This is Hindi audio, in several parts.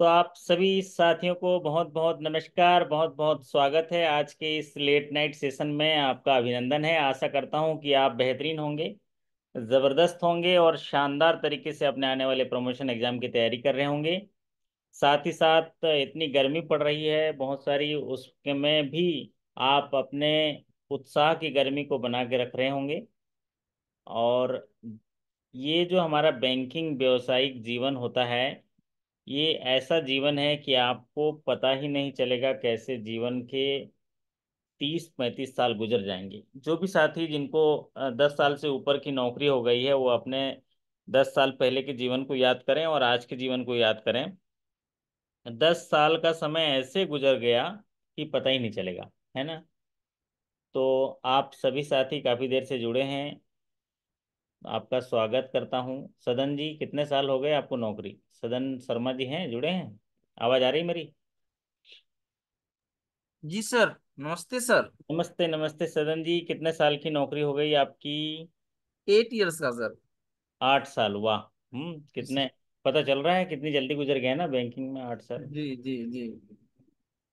तो आप सभी साथियों को बहुत बहुत नमस्कार बहुत बहुत स्वागत है आज के इस लेट नाइट सेशन में आपका अभिनंदन है आशा करता हूं कि आप बेहतरीन होंगे ज़बरदस्त होंगे और शानदार तरीके से अपने आने वाले प्रमोशन एग्ज़ाम की तैयारी कर रहे होंगे साथ ही साथ इतनी गर्मी पड़ रही है बहुत सारी उसके में भी आप अपने उत्साह की गर्मी को बना के रख रहे होंगे और ये जो हमारा बैंकिंग व्यावसायिक जीवन होता है ये ऐसा जीवन है कि आपको पता ही नहीं चलेगा कैसे जीवन के तीस पैंतीस साल गुजर जाएंगे जो भी साथी जिनको दस साल से ऊपर की नौकरी हो गई है वो अपने दस साल पहले के जीवन को याद करें और आज के जीवन को याद करें दस साल का समय ऐसे गुजर गया कि पता ही नहीं चलेगा है ना तो आप सभी साथी काफ़ी देर से जुड़े हैं आपका स्वागत करता हूं सदन जी कितने साल हो गए आपको नौकरी सदन शर्मा जी हैं जुड़े हैं आवाज आ रही मेरी जी सर नमस्ते सर नमस्ते नमस्ते सदन जी कितने साल की नौकरी हो गई आपकी एट इयर्स का सर आठ साल वाह हम्म कितने पता चल रहा है कितनी जल्दी गुजर गया ना बैंकिंग में आठ साल जी जी जी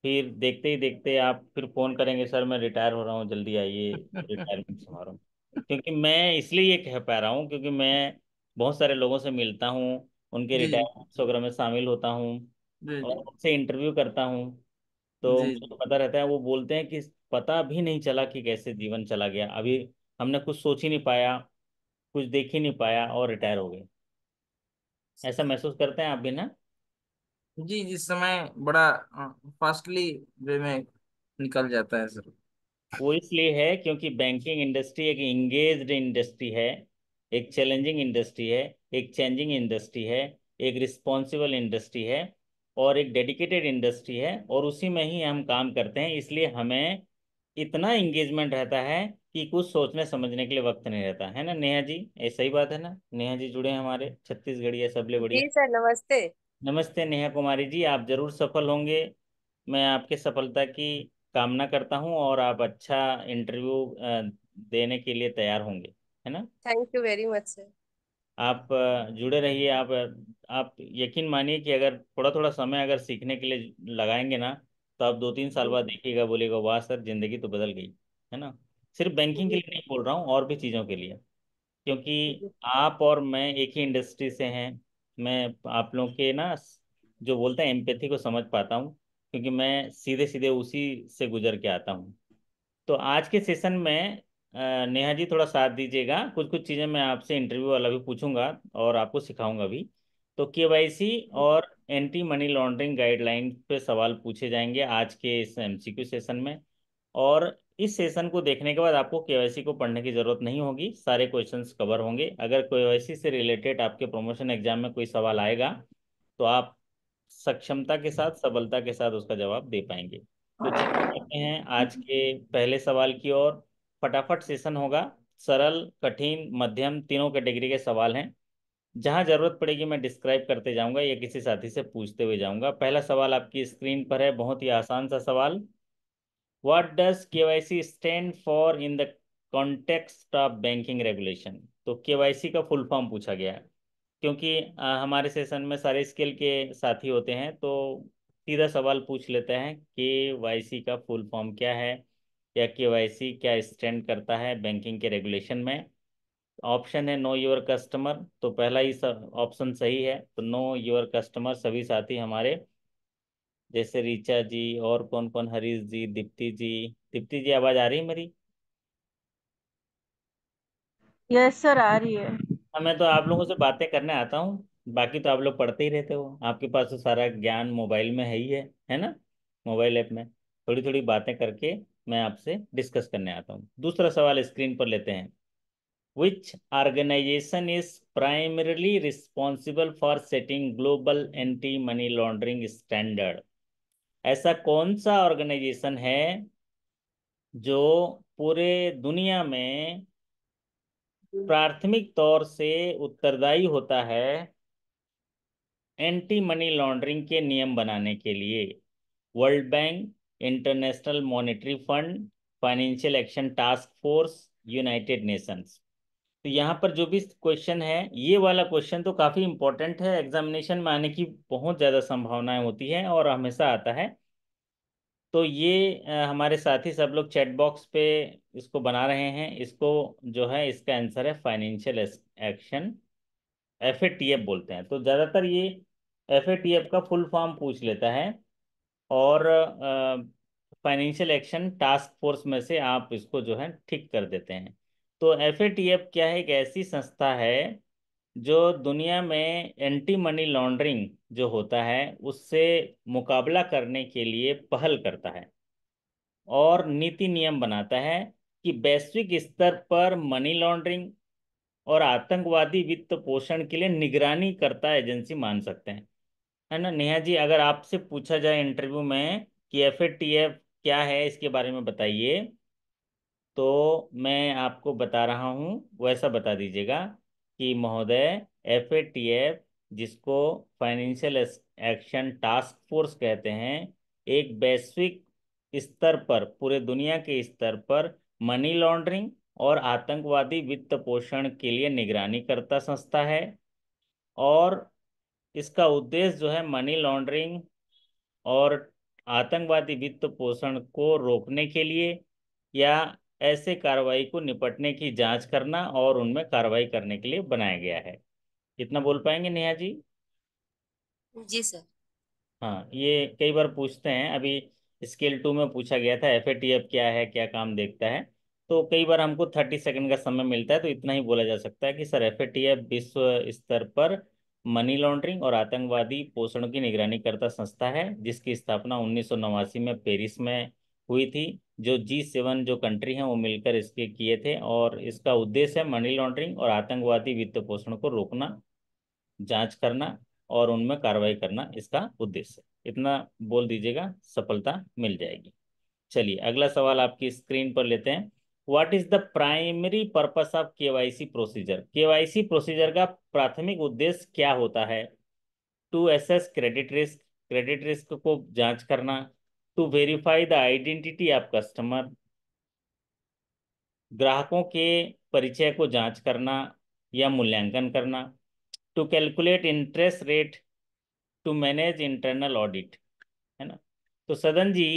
फिर देखते ही देखते आप फिर फोन करेंगे सर मैं रिटायर हो रहा हूँ जल्दी आइए रिटायरमेंट समारोह क्योंकि मैं इसलिए ये कह पा रहा हूँ क्योंकि मैं बहुत सारे लोगों से मिलता हूँ उनके रिटायरमेंट प्रोग्राम में शामिल होता हूँ और उनसे इंटरव्यू करता हूँ तो मुझे तो पता रहता है वो बोलते हैं कि पता भी नहीं चला कि कैसे जीवन चला गया अभी हमने कुछ सोच ही नहीं पाया कुछ देख ही नहीं पाया और रिटायर हो गए ऐसा महसूस करते हैं आप भी ना जी जिस समय बड़ा फास्टली वे में निकल जाता है सर वो इसलिए है क्योंकि बैंकिंग इंडस्ट्री एक इंगेज्ड इंडस्ट्री है एक चैलेंजिंग इंडस्ट्री है एक चेंजिंग इंडस्ट्री है एक रिस्पॉन्सिबल इंडस्ट्री है और एक डेडिकेटेड इंडस्ट्री है और उसी में ही हम काम करते हैं इसलिए हमें इतना इंगेजमेंट रहता है कि कुछ सोचने समझने के लिए वक्त नहीं रहता है ना नेहा जी ये सही बात है ना नेहा जी जुड़े हैं हमारे छत्तीसगढ़िया सबले बड़ी जी सर नमस्ते नमस्ते नेहा कुमारी जी आप जरूर सफल होंगे मैं आपके सफलता की कामना करता हूँ और आप अच्छा इंटरव्यू देने के लिए तैयार होंगे है ना thank you very much sir आप जुड़े रहिए आप आप यकीन मानिए कि अगर थोड़ा थोड़ा समय अगर सीखने के लिए लगाएंगे ना तो आप दो तीन साल बाद देखिएगा बोलेगा वाह सर जिंदगी तो बदल गई है ना सिर्फ बैंकिंग के लिए नहीं बोल रहा हूँ और भी चीज़ों के लिए क्योंकि आप और मैं एक ही इंडस्ट्री से हैं मैं आप लोग के ना जो बोलते हैं एम्पैथी को समझ पाता हूँ क्योंकि मैं सीधे सीधे उसी से गुजर के आता हूँ तो आज के सेशन में नेहा जी थोड़ा साथ दीजिएगा कुछ कुछ चीज़ें मैं आपसे इंटरव्यू वाला भी पूछूंगा और आपको सिखाऊंगा भी तो के और एंटी मनी लॉन्ड्रिंग गाइडलाइन पे सवाल पूछे जाएंगे आज के इस एम सेशन में और इस सेशन को देखने के बाद आपको के को पढ़ने की ज़रूरत नहीं होगी सारे क्वेश्चन कवर होंगे अगर के से रिलेटेड आपके प्रमोशन एग्जाम में कोई सवाल आएगा तो आप सक्षमता के साथ सबलता के साथ उसका जवाब दे पाएंगे तो चलते हैं आज के पहले सवाल की ओर फटाफट सेशन होगा सरल कठिन मध्यम तीनों कैटेगरी के, के सवाल हैं जहां जरूरत पड़ेगी मैं डिस्क्राइब करते जाऊंगा या किसी साथी से पूछते हुए जाऊंगा पहला सवाल आपकी स्क्रीन पर है बहुत ही आसान सा सवाल what does K stand for in the context of banking regulation तो के का फुल फॉर्म पूछा गया है क्योंकि आ, हमारे सेशन में सारे स्केल के साथी होते हैं तो सीधा सवाल पूछ लेते हैं के वाई सी का फुल फॉर्म क्या है क्या केवाईसी क्या स्टैंड करता है बैंकिंग के रेगुलेशन में ऑप्शन है नो योर कस्टमर तो पहला ही ऑप्शन सही है तो नो योर कस्टमर सभी साथी हमारे जैसे रिचा जी और कौन कौन हरीश जी दीप्ति जी दीप्ति जी आवाज आ रही है मेरी यस yes, सर आ रही है हाँ, मैं तो आप लोगों से बातें करने आता हूँ बाकी तो आप लोग पढ़ते ही रहते हो आपके पास तो सारा ज्ञान मोबाइल में है ही है है ना मोबाइल ऐप में थोड़ी थोड़ी बातें करके मैं आपसे डिस्कस करने आता हूँ दूसरा सवाल स्क्रीन पर लेते हैं which organization is primarily responsible for setting global anti money laundering standard ऐसा कौन सा ऑर्गेनाइजेशन है जो पूरे दुनिया में प्राथमिक तौर से उत्तरदायी होता है एंटी मनी लॉन्ड्रिंग के नियम बनाने के लिए world bank international monetary fund financial action task force united nations तो यहाँ पर जो भी क्वेश्चन है ये वाला क्वेश्चन तो काफ़ी इंपॉर्टेंट है एग्जामिनेशन में आने की बहुत ज़्यादा संभावनाएं होती हैं और हमेशा आता है तो ये हमारे साथी सब लोग चैट बॉक्स पे इसको बना रहे हैं इसको जो है इसका आंसर है फाइनेंशियल एक्शन एफ बोलते हैं तो ज़्यादातर ये एफ का फुल फॉर्म पूछ लेता है और फाइनेंशियल एक्शन टास्क फोर्स में से आप इसको जो है ठीक कर देते हैं तो एफ क्या है एक ऐसी संस्था है जो दुनिया में एंटी मनी लॉन्ड्रिंग जो होता है उससे मुकाबला करने के लिए पहल करता है और नीति नियम बनाता है कि वैश्विक स्तर पर मनी लॉन्ड्रिंग और आतंकवादी वित्त पोषण के लिए निगरानी करता एजेंसी मान सकते हैं है ना नेहा जी अगर आपसे पूछा जाए इंटरव्यू में कि एफ क्या है इसके बारे में बताइए तो मैं आपको बता रहा हूँ वैसा बता दीजिएगा कि महोदय एफ जिसको फाइनेंशियल एक्शन टास्क फोर्स कहते हैं एक वैश्विक स्तर पर पूरे दुनिया के स्तर पर मनी लॉन्ड्रिंग और आतंकवादी वित्त पोषण के लिए निगरानी करता संस्था है और इसका उद्देश्य जो है मनी लॉन्ड्रिंग और आतंकवादी वित्त पोषण को रोकने के लिए या ऐसे कार्रवाई को निपटने की जांच करना और उनमें कार्रवाई करने के लिए बनाया गया है इतना बोल पाएंगे नेहा जी जी सर हाँ ये कई बार पूछते हैं अभी स्केल टू में पूछा गया था एफ क्या है क्या काम देखता है तो कई बार हमको थर्टी सेकेंड का समय मिलता है तो इतना ही बोला जा सकता है कि सर एफ विश्व स्तर पर मनी लॉन्ड्रिंग और आतंकवादी पोषण की निगरानीकर्ता संस्था है जिसकी स्थापना उन्नीस में पेरिस में हुई थी जो जी सेवन जो कंट्री हैं वो मिलकर इसके किए थे और इसका उद्देश्य है मनी लॉन्ड्रिंग और आतंकवादी वित्त पोषण को रोकना जांच करना और उनमें कार्रवाई करना इसका उद्देश्य इतना बोल दीजिएगा सफलता मिल जाएगी चलिए अगला सवाल आपकी स्क्रीन पर लेते हैं what is the primary purpose of KYC procedure KYC procedure का प्राथमिक उद्देश्य क्या होता है to assess credit risk credit risk को जांच करना to verify the identity of customer ग्राहकों के परिचय को जांच करना या मूल्यांकन करना to calculate interest rate to manage internal audit है ना तो सदन जी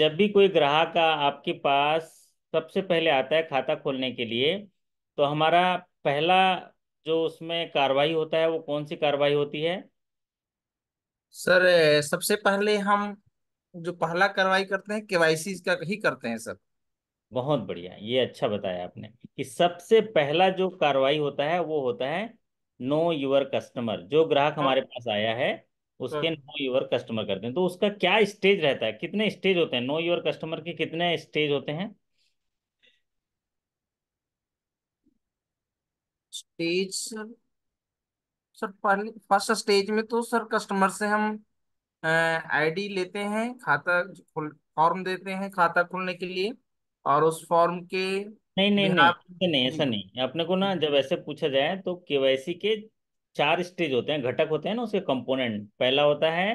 जब भी कोई ग्राहक आपके पास सबसे पहले आता है खाता खोलने के लिए तो हमारा पहला जो उसमें कार्रवाई होता है वो कौन सी कार्रवाई होती है सर सबसे पहले हम जो पहला कार्रवाई करते हैं केवाईसी का ही करते हैं सर बहुत बढ़िया ये अच्छा बताया आपने कि सबसे पहला जो कार्रवाई होता है वो होता है नो यूर कस्टमर जो ग्राहक हाँ। हमारे पास आया है उसके हाँ। नो यूर कस्टमर करते हैं तो उसका क्या स्टेज रहता है कितने स्टेज होते हैं नो यूर कस्टमर के कितने स्टेज होते हैं स्टेज सर सर पहले फर्स्ट स्टेज में तो सर कस्टमर से हम आईडी लेते हैं खाता फॉर्म देते हैं खाता खुलने के लिए और उस फॉर्म के नहीं नहीं नहीं नहीं ऐसा नहीं अपने को ना हम्म। जब ऐसे पूछा जाए तो केवाईसी के चार स्टेज होते हैं घटक होते हैं ना उसके कंपोनेंट पहला होता है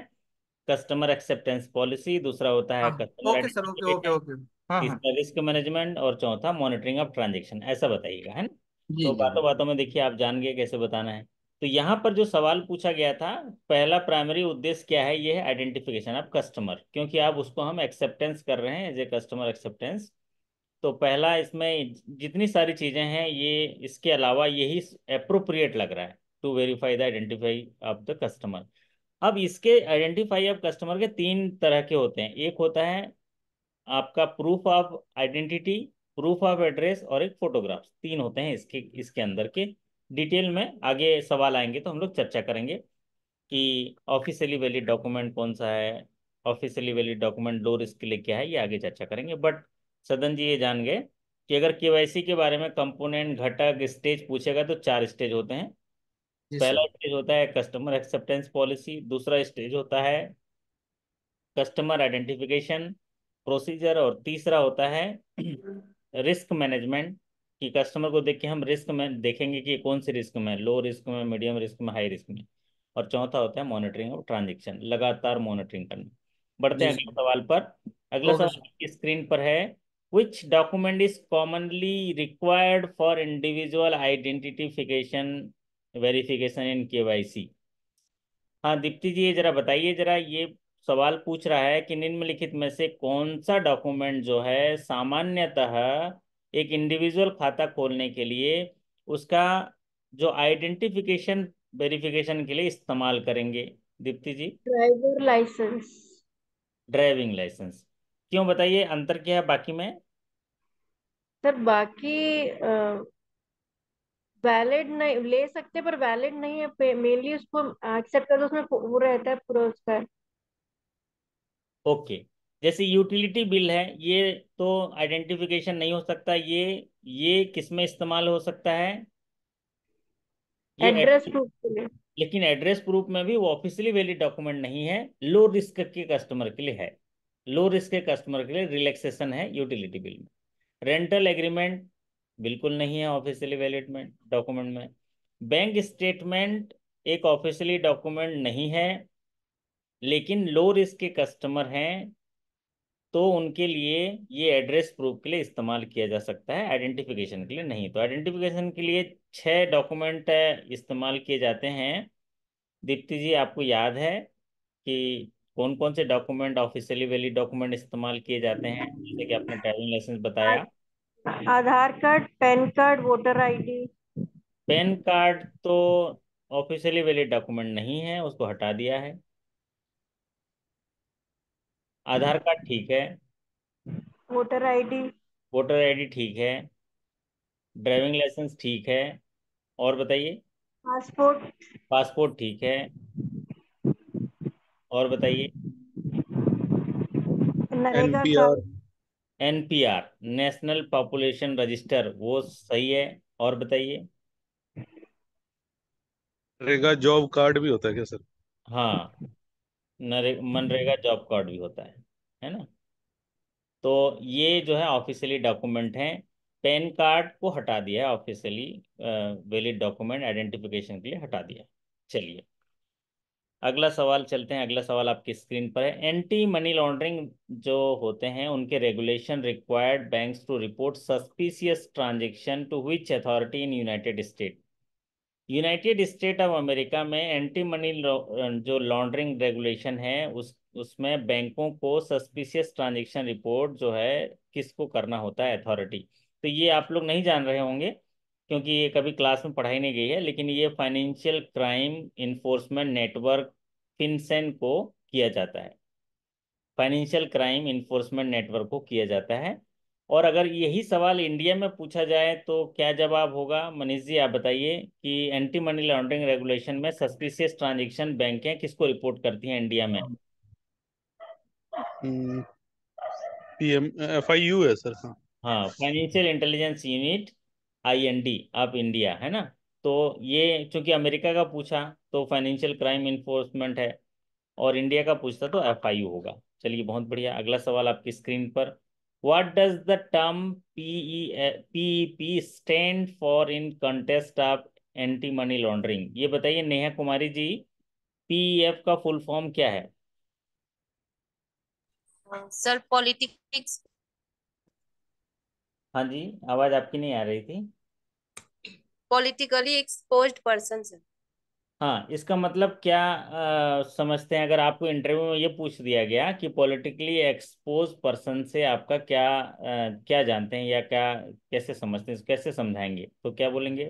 कस्टमर एक्सेप्टेंस पॉलिसी दूसरा होता है कस्टमर हाँ, okay sir okay okay okay हाँ, रिस्क मैनेजमेंट हाँ। और चौथा मॉनिटरिंग ऑफ ट्रांजेक्शन ऐसा बताइएगा है ना तो बातों बातों में देखिए आप जान गए कैसे बताना है तो यहाँ पर जो सवाल पूछा गया था पहला प्राइमरी उद्देश्य क्या है ये है आइडेंटिफिकेशन ऑफ कस्टमर क्योंकि आप उसको हम एक्सेप्टेंस कर रहे हैं एज ए कस्टमर एक्सेप्टेंस तो पहला इसमें जितनी सारी चीज़ें हैं ये इसके अलावा यही अप्रोप्रिएट लग रहा है to verify the identify of the customer अब इसके आइडेंटिफाई ऑफ कस्टमर के तीन तरह के होते हैं एक होता है आपका proof of identity proof of address और एक फोटोग्राफ तीन होते हैं इसके इसके अंदर के डिटेल में आगे सवाल आएंगे तो हम लोग चर्चा करेंगे कि ऑफिशियली वैलिड डॉक्यूमेंट कौन सा है officially valid document low risk के लिए क्या है ये आगे चर्चा करेंगे बट सदन जी ये जान गए कि अगर के के बारे में कंपोनेंट घटक स्टेज पूछेगा तो चार स्टेज होते हैं पहला स्टेज होता है कस्टमर एक्सेप्टेंस पॉलिसी दूसरा स्टेज होता है कस्टमर आइडेंटिफिकेशन प्रोसीजर और तीसरा होता है रिस्क मैनेजमेंट कि कस्टमर को देख के हम रिस्क में देखेंगे कि कौन से रिस्क में लो रिस्क में मीडियम रिस्क में हाई रिस्क में और चौथा होता है मॉनिटरिंग और ट्रांजेक्शन लगातार मॉनिटरिंग करना बढ़ते हैं अगले सवाल पर अगला सवाल स्क्रीन पर है is commonly required for individual for verification in K Y सी हाँ दीप्ति जी ये जरा बताइए जरा ये सवाल पूछ रहा है कि निम्नलिखित में से कौन सा डॉक्यूमेंट जो है सामान्यतः एक इंडिविजुअल खाता खोलने के लिए उसका जो आइडेंटिफिकेशन वेरिफिकेशन के लिए इस्तेमाल करेंगे Deepti ji driver licence driving licence क्यों बताइए अंतर क्या है बाकी में सर बाकी वैलिड नहीं ले सकते पर वैलिड नहीं है मेनली उसको एक्सेप्ट कर उसमें वो रहता है पूरा उसका ओके जैसे यूटिलिटी बिल है ये तो आइडेंटिफिकेशन नहीं हो सकता ये ये किसमें इस्तेमाल हो सकता है एड्रेस प्रूफ लेकिन एड्रेस प्रूफ में भी वो ऑफिशियली वैलिड डॉक्यूमेंट नहीं है लो रिस्क के कस्टमर के लिए है लो रिस्क के कस्टमर के लिए रिलैक्सेशन है यूटिलिटी बिल में रेंटल एग्रीमेंट बिल्कुल नहीं है ऑफिशियली वैलिड में डॉक्यूमेंट में बैंक स्टेटमेंट एक ऑफिशियली डॉक्यूमेंट नहीं है लेकिन लो रिस्क के कस्टमर हैं तो उनके लिए ये एड्रेस प्रूफ के लिए इस्तेमाल किया जा सकता है आइडेंटिफिकेशन के लिए नहीं तो आइडेंटिफिकेशन के लिए छः डॉक्यूमेंट इस्तेमाल किए जाते हैं दीप्ति जी आपको याद है कि कौन कौन से डॉक्यूमेंट ऑफिशियली वैलिड डॉक्यूमेंट इस्तेमाल किए जाते हैं जैसे कि आपने ड्राइविंग लाइसेंस बताया Aadhaar card PAN card voter ID PAN card तो ऑफिशियली वैलिड डॉक्यूमेंट नहीं है उसको हटा दिया है आधार हम्म। कार्ड ठीक है वोटर आईडी वोटर आईडी ठीक है ड्राइविंग लाइसेंस ठीक है और बताइए पासपोर्ट पासपोर्ट ठीक है और बताइए NPR NPR national population register वो सही है और बताइए रेगा जॉब कार्ड भी होता है क्या सर हाँ मनरेगा हम्म। जॉब कार्ड भी होता है है ना तो ये जो है ऑफिशियली डॉक्यूमेंट हैं पैन कार्ड को हटा दिया है ऑफिशियली वैलिड डॉक्यूमेंट आइडेंटिफिकेशन के लिए हटा दिया चलिए अगला सवाल चलते हैं अगला सवाल आपकी स्क्रीन पर है एंटी मनी लॉन्ड्रिंग जो होते हैं उनके regulation required banks to report suspicious transaction to which authority in United State United State of America में एंटी मनी जो लॉन्ड्रिंग रेगुलेशन है उस उसमें बैंकों को सस्पिशियस ट्रांजेक्शन रिपोर्ट जो है किसको करना होता है अथॉरिटी तो ये आप लोग नहीं जान रहे होंगे क्योंकि ये कभी क्लास में पढ़ाई नहीं गई है लेकिन ये financial crime enforcement network FinCEN को किया जाता है फाइनेंशियल क्राइम इन्फोर्समेंट नेटवर्क को किया जाता है और अगर यही सवाल इंडिया में पूछा जाए तो क्या जवाब होगा मनीष जी आप बताइए कि एंटी मनी लॉन्ड्रिंग रेगुलेशन में सस्पिशियस ट्रांजेक्शन बैंकें किसको रिपोर्ट करती हैं इंडिया में हम्म, पीएम एफआईयू है सर हाँ, हाँ financial intelligence unit IND of India है ना तो ये चूंकि अमेरिका का पूछा तो फाइनेंशियल क्राइम इन्फोर्समेंट है और इंडिया का पूछता तो यू होगा चलिए बहुत बढ़िया अगला सवाल आपकी स्क्रीन पर What does the term PEP stand for in contest of anti money laundering ये बताइए नेहा कुमारी जी PEF का full form क्या है सर पॉलिटिक्स हाँ जी आवाज आपकी नहीं आ रही थी पॉलिटिकली एक्सपोज्ड पर्सन सर हाँ इसका मतलब क्या आ, समझते हैं अगर आपको इंटरव्यू में ये पूछ दिया गया कि पॉलिटिकली एक्सपोज पर्सन से आपका क्या आ, क्या जानते हैं या क्या कैसे समझते हैं कैसे समझाएंगे तो क्या बोलेंगे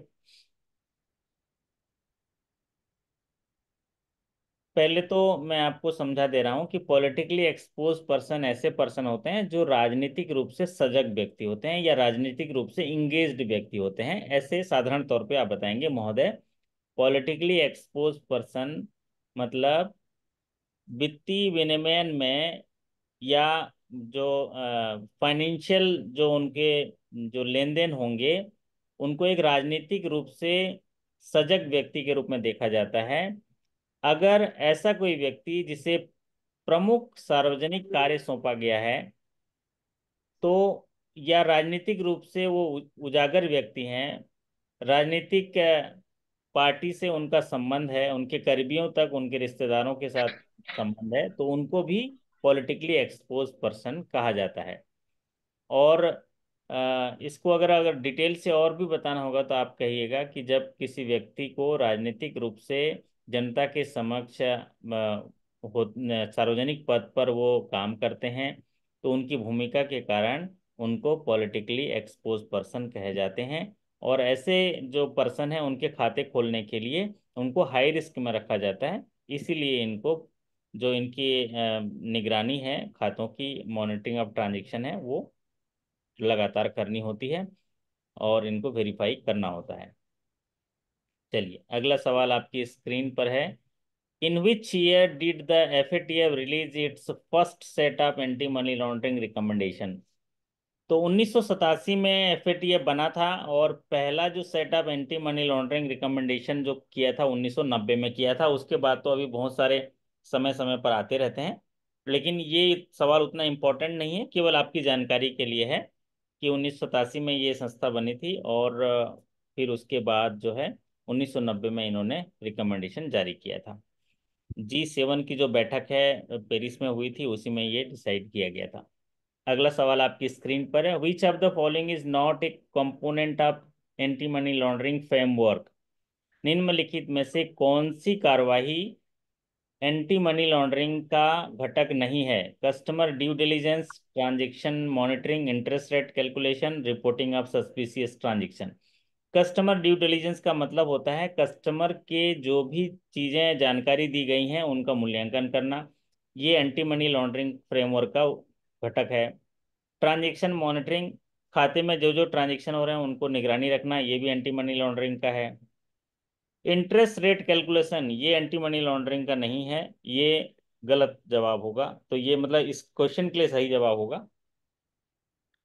पहले तो मैं आपको समझा दे रहा हूँ कि पॉलिटिकली एक्सपोज पर्सन ऐसे पर्सन होते हैं जो राजनीतिक रूप से सजग व्यक्ति होते हैं या राजनीतिक रूप से इंगेज्ड व्यक्ति होते हैं ऐसे साधारण तौर पे आप बताएंगे महोदय पॉलिटिकली एक्सपोज पर्सन मतलब वित्तीय विनिमयन में या जो फाइनेंशियल जो उनके जो लेन देन होंगे उनको एक राजनीतिक रूप से सजग व्यक्ति के रूप में देखा जाता है अगर ऐसा कोई व्यक्ति जिसे प्रमुख सार्वजनिक कार्य सौंपा गया है तो या राजनीतिक रूप से वो उजागर व्यक्ति हैं राजनीतिक पार्टी से उनका संबंध है उनके करीबियों तक उनके रिश्तेदारों के साथ संबंध है तो उनको भी पॉलिटिकली एक्सपोज पर्सन कहा जाता है और इसको अगर अगर डिटेल से और भी बताना होगा तो आप कहिएगा कि जब किसी व्यक्ति को राजनीतिक रूप से जनता के समक्ष सार्वजनिक पद पर वो काम करते हैं तो उनकी भूमिका के कारण उनको पॉलिटिकली एक्सपोज पर्सन कहे जाते हैं और ऐसे जो पर्सन है उनके खाते खोलने के लिए उनको हाई रिस्क में रखा जाता है इसीलिए इनको जो इनकी निगरानी है खातों की मॉनिटरिंग ऑफ ट्रांजेक्शन है वो लगातार करनी होती है और इनको वेरीफाई करना होता है चलिए अगला सवाल आपकी स्क्रीन पर है in which year did the F release its first set of anti money laundering recommendation तो उन्नीस में एफ बना था और पहला जो setup anti money laundering recommendation जो किया था 1990 में किया था उसके बाद तो अभी बहुत सारे समय समय पर आते रहते हैं लेकिन ये सवाल उतना इम्पोर्टेंट नहीं है केवल आपकी जानकारी के लिए है कि उन्नीस में ये संस्था बनी थी और फिर उसके बाद जो है 1990 में इन्होंने रिकमेंडेशन जारी किया था जी सेवन की जो बैठक है पेरिस में हुई थी उसी में ये डिसाइड किया गया था अगला सवाल आपकी स्क्रीन पर है which of the following is not a component of anti money laundering framework निम्नलिखित में से कौन सी कार्रवाई एंटी मनी लॉन्ड्रिंग का घटक नहीं है customer due diligence transaction monitoring interest rate calculation reporting of suspicious transaction customer due diligence का मतलब होता है कस्टमर के जो भी चीज़ें जानकारी दी गई हैं उनका मूल्यांकन करना ये एंटी मनी लॉन्ड्रिंग फ्रेमवर्क का घटक है ट्रांजेक्शन मॉनिटरिंग खाते में जो जो ट्रांजेक्शन हो रहे हैं उनको निगरानी रखना ये भी एंटी मनी लॉन्ड्रिंग का है इंटरेस्ट रेट कैलकुलेशन ये एंटी मनी लॉन्ड्रिंग का नहीं है ये गलत जवाब होगा तो ये मतलब इस क्वेश्चन के लिए सही जवाब होगा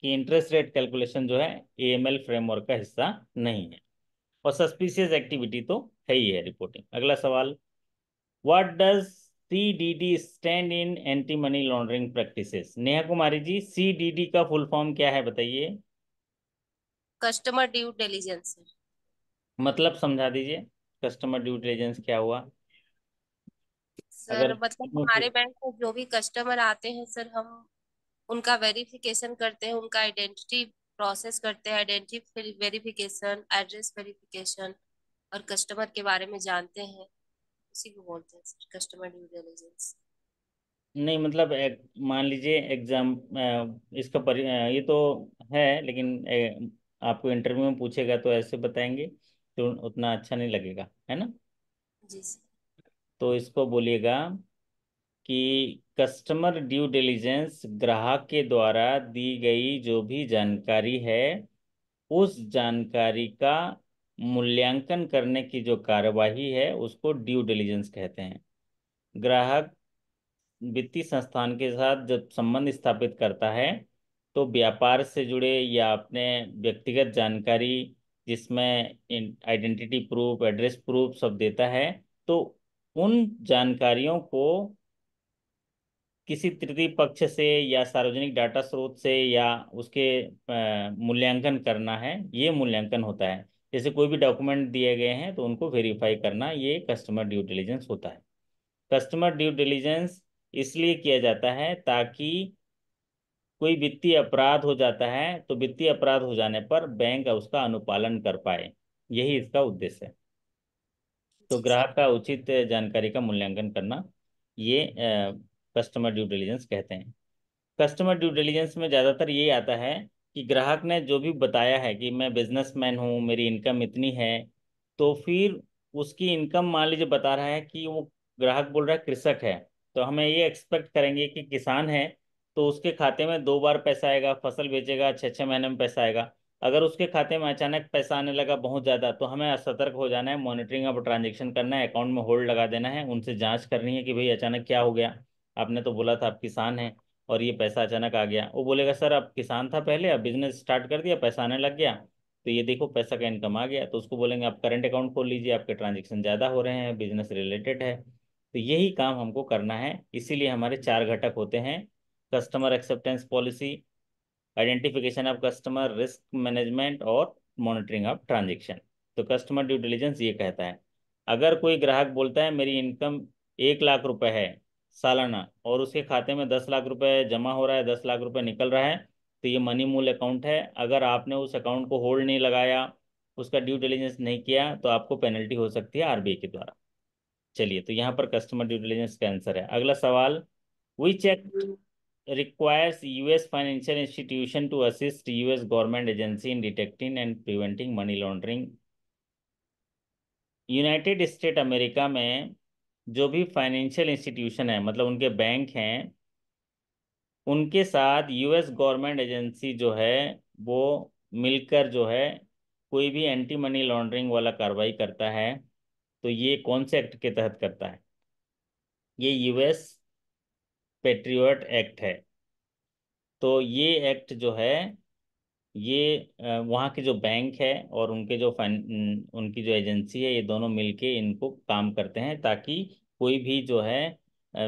कि इंटरेस्ट रेट कैलकुलेशन जो है एएमएल फ्रेमवर्क का हिस्सा नहीं है और सस्पिशियस एक्टिविटी तो है ही है रिपोर्टिंग अगला सवाल what does C D D stand in anti money laundering practices Neha Kumari ji C D D का फुल फॉर्म क्या है बताइए कस्टमर ड्यू डेलीजेंस मतलब समझा दीजिए कस्टमर ड्यू डेलीजेंस क्या हुआ सर मतलब हमारे बैंक में जो भी कस्टमर आते हैं सर हम उनका वेरिफिकेशन करते हैं उनका आइडेंटिटी प्रोसेस करते हैं आइडेंटिटी वेरिफिकेशन एड्रेस वेरिफिकेशन और कस्टमर के बारे में जानते हैं उसी को बोलते हैं सर कस्टमर ड्यू डिलीजेंस नहीं मतलब मान लीजिए एग्जाम इसका परि ये तो है लेकिन ए, आपको इंटरव्यू में पूछेगा तो ऐसे बताएंगे तो उतना अच्छा नहीं लगेगा है ना जी सर तो इसको बोलिएगा कि कस्टमर ड्यू डिलीजेंस ग्राहक के द्वारा दी गई जो भी जानकारी है उस जानकारी का मूल्यांकन करने की जो कार्यवाही है उसको ड्यू डिलीजेंस कहते हैं ग्राहक वित्तीय संस्थान के साथ जब संबंध स्थापित करता है तो व्यापार से जुड़े या अपने व्यक्तिगत जानकारी जिसमें आइडेंटिटी प्रूफ एड्रेस प्रूफ सब देता है तो उन जानकारियों को किसी तृतीय पक्ष से या सार्वजनिक डाटा स्रोत से या उसके मूल्यांकन करना है ये मूल्यांकन होता है जैसे कोई भी डॉक्यूमेंट दिए गए हैं तो उनको वेरीफाई करना ये कस्टमर ड्यू डिलीजेंस होता है कस्टमर ड्यू डिलीजेंस इसलिए किया जाता है ताकि कोई वित्तीय अपराध हो जाता है तो वित्तीय अपराध हो जाने पर बैंक उसका अनुपालन कर पाए यही इसका उद्देश्य है तो ग्राहक का उचित जानकारी का मूल्यांकन करना ये कस्टमर ड्यू डिलीजेंस कहते हैं कस्टमर ड्यू डिलीजेंस में ज़्यादातर ये आता है कि ग्राहक ने जो भी बताया है कि मैं बिजनेसमैन हूँ मेरी इनकम इतनी है तो फिर उसकी इनकम मान लीजिए बता रहा है कि वो ग्राहक बोल रहा है कृषक है तो हमें ये एक्सपेक्ट करेंगे कि किसान है तो उसके खाते में दो बार पैसा आएगा फसल बेचेगा छः छः महीने में पैसा आएगा अगर उसके खाते में अचानक पैसा आने लगा बहुत ज़्यादा तो हमें सतर्क हो जाना है मॉनिटरिंग ऑफ ट्रांजेक्शन करना है अकाउंट में होल्ड लगा देना है उनसे जाँच करनी है कि भाई अचानक क्या हो गया आपने तो बोला था आप किसान हैं और ये पैसा अचानक आ गया वो बोलेगा सर अब किसान था पहले अब बिजनेस स्टार्ट कर दिया पैसा आने लग गया तो ये देखो पैसा का इनकम आ गया तो उसको बोलेंगे आप करंट अकाउंट खोल लीजिए आपके ट्रांजेक्शन ज़्यादा हो रहे हैं बिजनेस रिलेटेड है तो यही काम हमको करना है इसीलिए हमारे चार घटक होते हैं customer acceptance policy identification of customer risk management और मॉनिटरिंग ऑफ ट्रांजेक्शन तो कस्टमर ड्यू डिलीजेंस ये कहता है अगर कोई ग्राहक बोलता है मेरी इनकम एक लाख रुपए है सालाना और उसके खाते में दस लाख रुपए जमा हो रहा है दस लाख रुपए निकल रहा है तो ये मनी मूल अकाउंट है अगर आपने उस अकाउंट को होल्ड नहीं लगाया उसका ड्यू डिलीजेंस नहीं किया तो आपको पेनल्टी हो सकती है आर के द्वारा चलिए तो यहाँ पर कस्टमर ड्यू डिलीजेंस का आंसर है अगला सवाल which act requires financial institution to assist U S government agency in detecting and preventing money laundering United State America में जो भी फाइनेंशियल इंस्टीट्यूशन है मतलब उनके बैंक हैं उनके साथ यूएस गवर्नमेंट एजेंसी जो है वो मिलकर जो है कोई भी एंटी मनी लॉन्ड्रिंग वाला कार्रवाई करता है तो ये कौन से एक्ट के तहत करता है ये यूएस पेट्रियट एक्ट है तो ये एक्ट जो है ये वहाँ के जो बैंक है और उनके जो फन उनकी जो एजेंसी है ये दोनों मिलके इनको काम करते हैं ताकि कोई भी जो है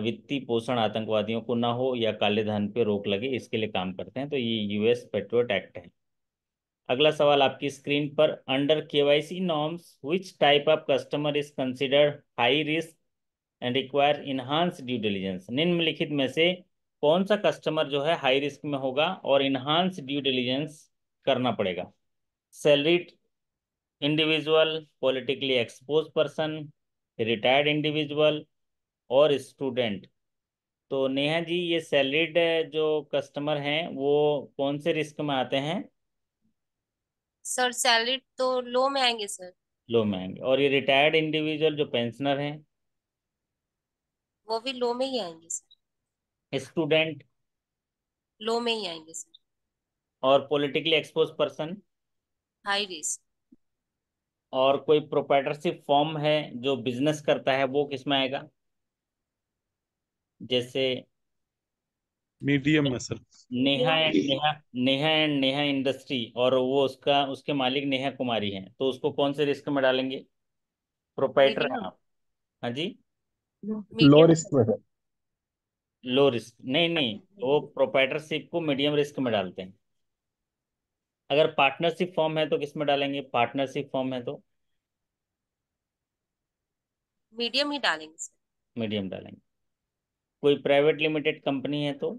वित्तीय पोषण आतंकवादियों को ना हो या काले धन पे रोक लगे इसके लिए काम करते हैं तो ये यूएस पेट्रोट एक्ट है अगला सवाल आपकी स्क्रीन पर under KYC norms which type of customer is considered high risk and require enhance due diligence निम्नलिखित में से कौन सा कस्टमर जो है हाई रिस्क में होगा और इन्हांस ड्यू डिलीजेंस करना पड़ेगा salaried individual politically expose person retired individual और स्टूडेंट तो नेहा जी ये सैलरीड जो कस्टमर हैं वो कौन से रिस्क में आते हैं सर सैलरीड तो लो में आएंगे सर लो में आएंगे और ये रिटायर्ड इंडिविजुअल जो पेंशनर हैं वो भी लो में ही आएंगे सर स्टूडेंट लो में ही आएंगे सर और politically expose person high risk और कोई प्रोप्राइटरशिप फॉर्म है जो बिजनेस करता है वो किसमें आएगा जैसे मीडियम में sir Neha and Neha Neha and Neha industry और वो उसका उसके मालिक नेहा कुमारी है तो उसको कौन से रिस्क में डालेंगे प्रोप्राइटर है आप हाँ जी लो रिस्क में लो रिस्क नहीं नहीं वो प्रोप्राइटरशिप को मीडियम रिस्क में डालते हैं अगर पार्टनरशिप फॉर्म है तो किसमें डालेंगे पार्टनरशिप फॉर्म है तो मीडियम ही डालेंगे मीडियम डालेंगे कोई प्राइवेट लिमिटेड कंपनी है तो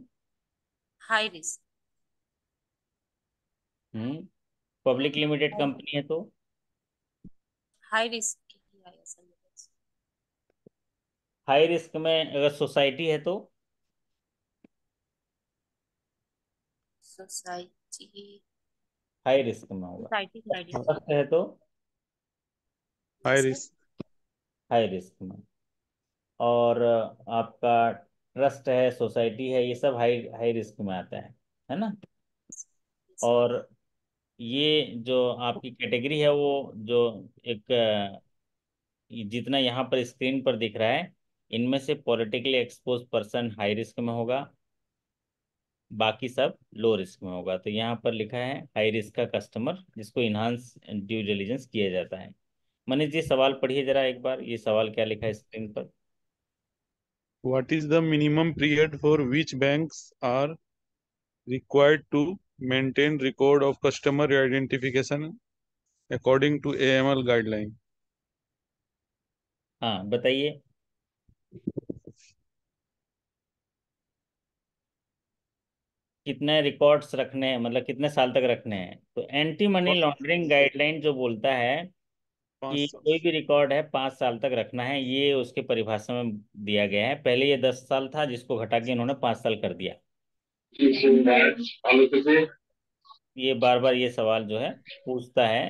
high risk public limited company है तो हाई रिस्क हाई रिस्क में अगर सोसाइटी है तो सोसाइटी हाई रिस्क में होगा सख्त है तो हाई रिस्क हाई रिस्क में और आपका ट्रस्ट है सोसाइटी है ये सब हाई हाई रिस्क में आता है है ना और ये जो आपकी कैटेगरी है वो जो एक जितना यहाँ पर स्क्रीन पर दिख रहा है इनमें से politically expose person high risk में होगा बाकी सब लो रिस्क में होगा तो यहाँ पर लिखा है हाई रिस्क का कस्टमर जिसको इन्हांस ड्यू डिलीजेंस किया जाता है मनीष जी सवाल पढ़िए जरा एक बार ये सवाल क्या लिखा है स्क्रीन पर what is the minimum period for which bank are required to maintain record of customer identification according to AML guideline हाँ बताइए कितने रिकॉर्ड्स रखने हैं मतलब कितने साल तक रखने हैं तो एंटी मनी लॉन्ड्रिंग गाइडलाइन जो बोलता है कि कोई भी रिकॉर्ड है पांच साल तक रखना है ये उसके परिभाषा में दिया गया है पहले ये दस साल था जिसको घटा के इन्होंने पांच साल कर दिया ये बार बार ये सवाल जो है पूछता है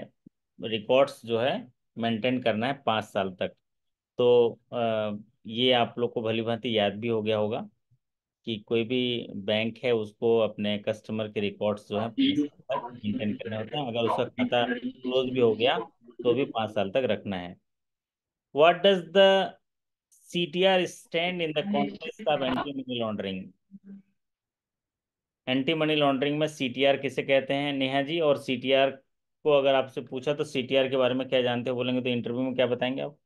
रिकॉर्ड्स जो है मेंटेन करना है पांच साल तक तो ये आप लोग को भली भांति याद भी हो गया होगा कि कोई भी बैंक है उसको अपने कस्टमर के रिकॉर्ड्स जो है मेंटेन करने होते हैं अगर उसका खाता क्लोज भी हो गया तो भी पाँच साल तक रखना है what does the T R stand in the context of anti money laundering anti money laundering में सी टी आर किसे कहते हैं नेहा जी और सी टी आर को अगर आपसे पूछा तो सी टी आर के बारे में क्या जानते हो बोलेंगे तो इंटरव्यू में क्या बताएंगे आप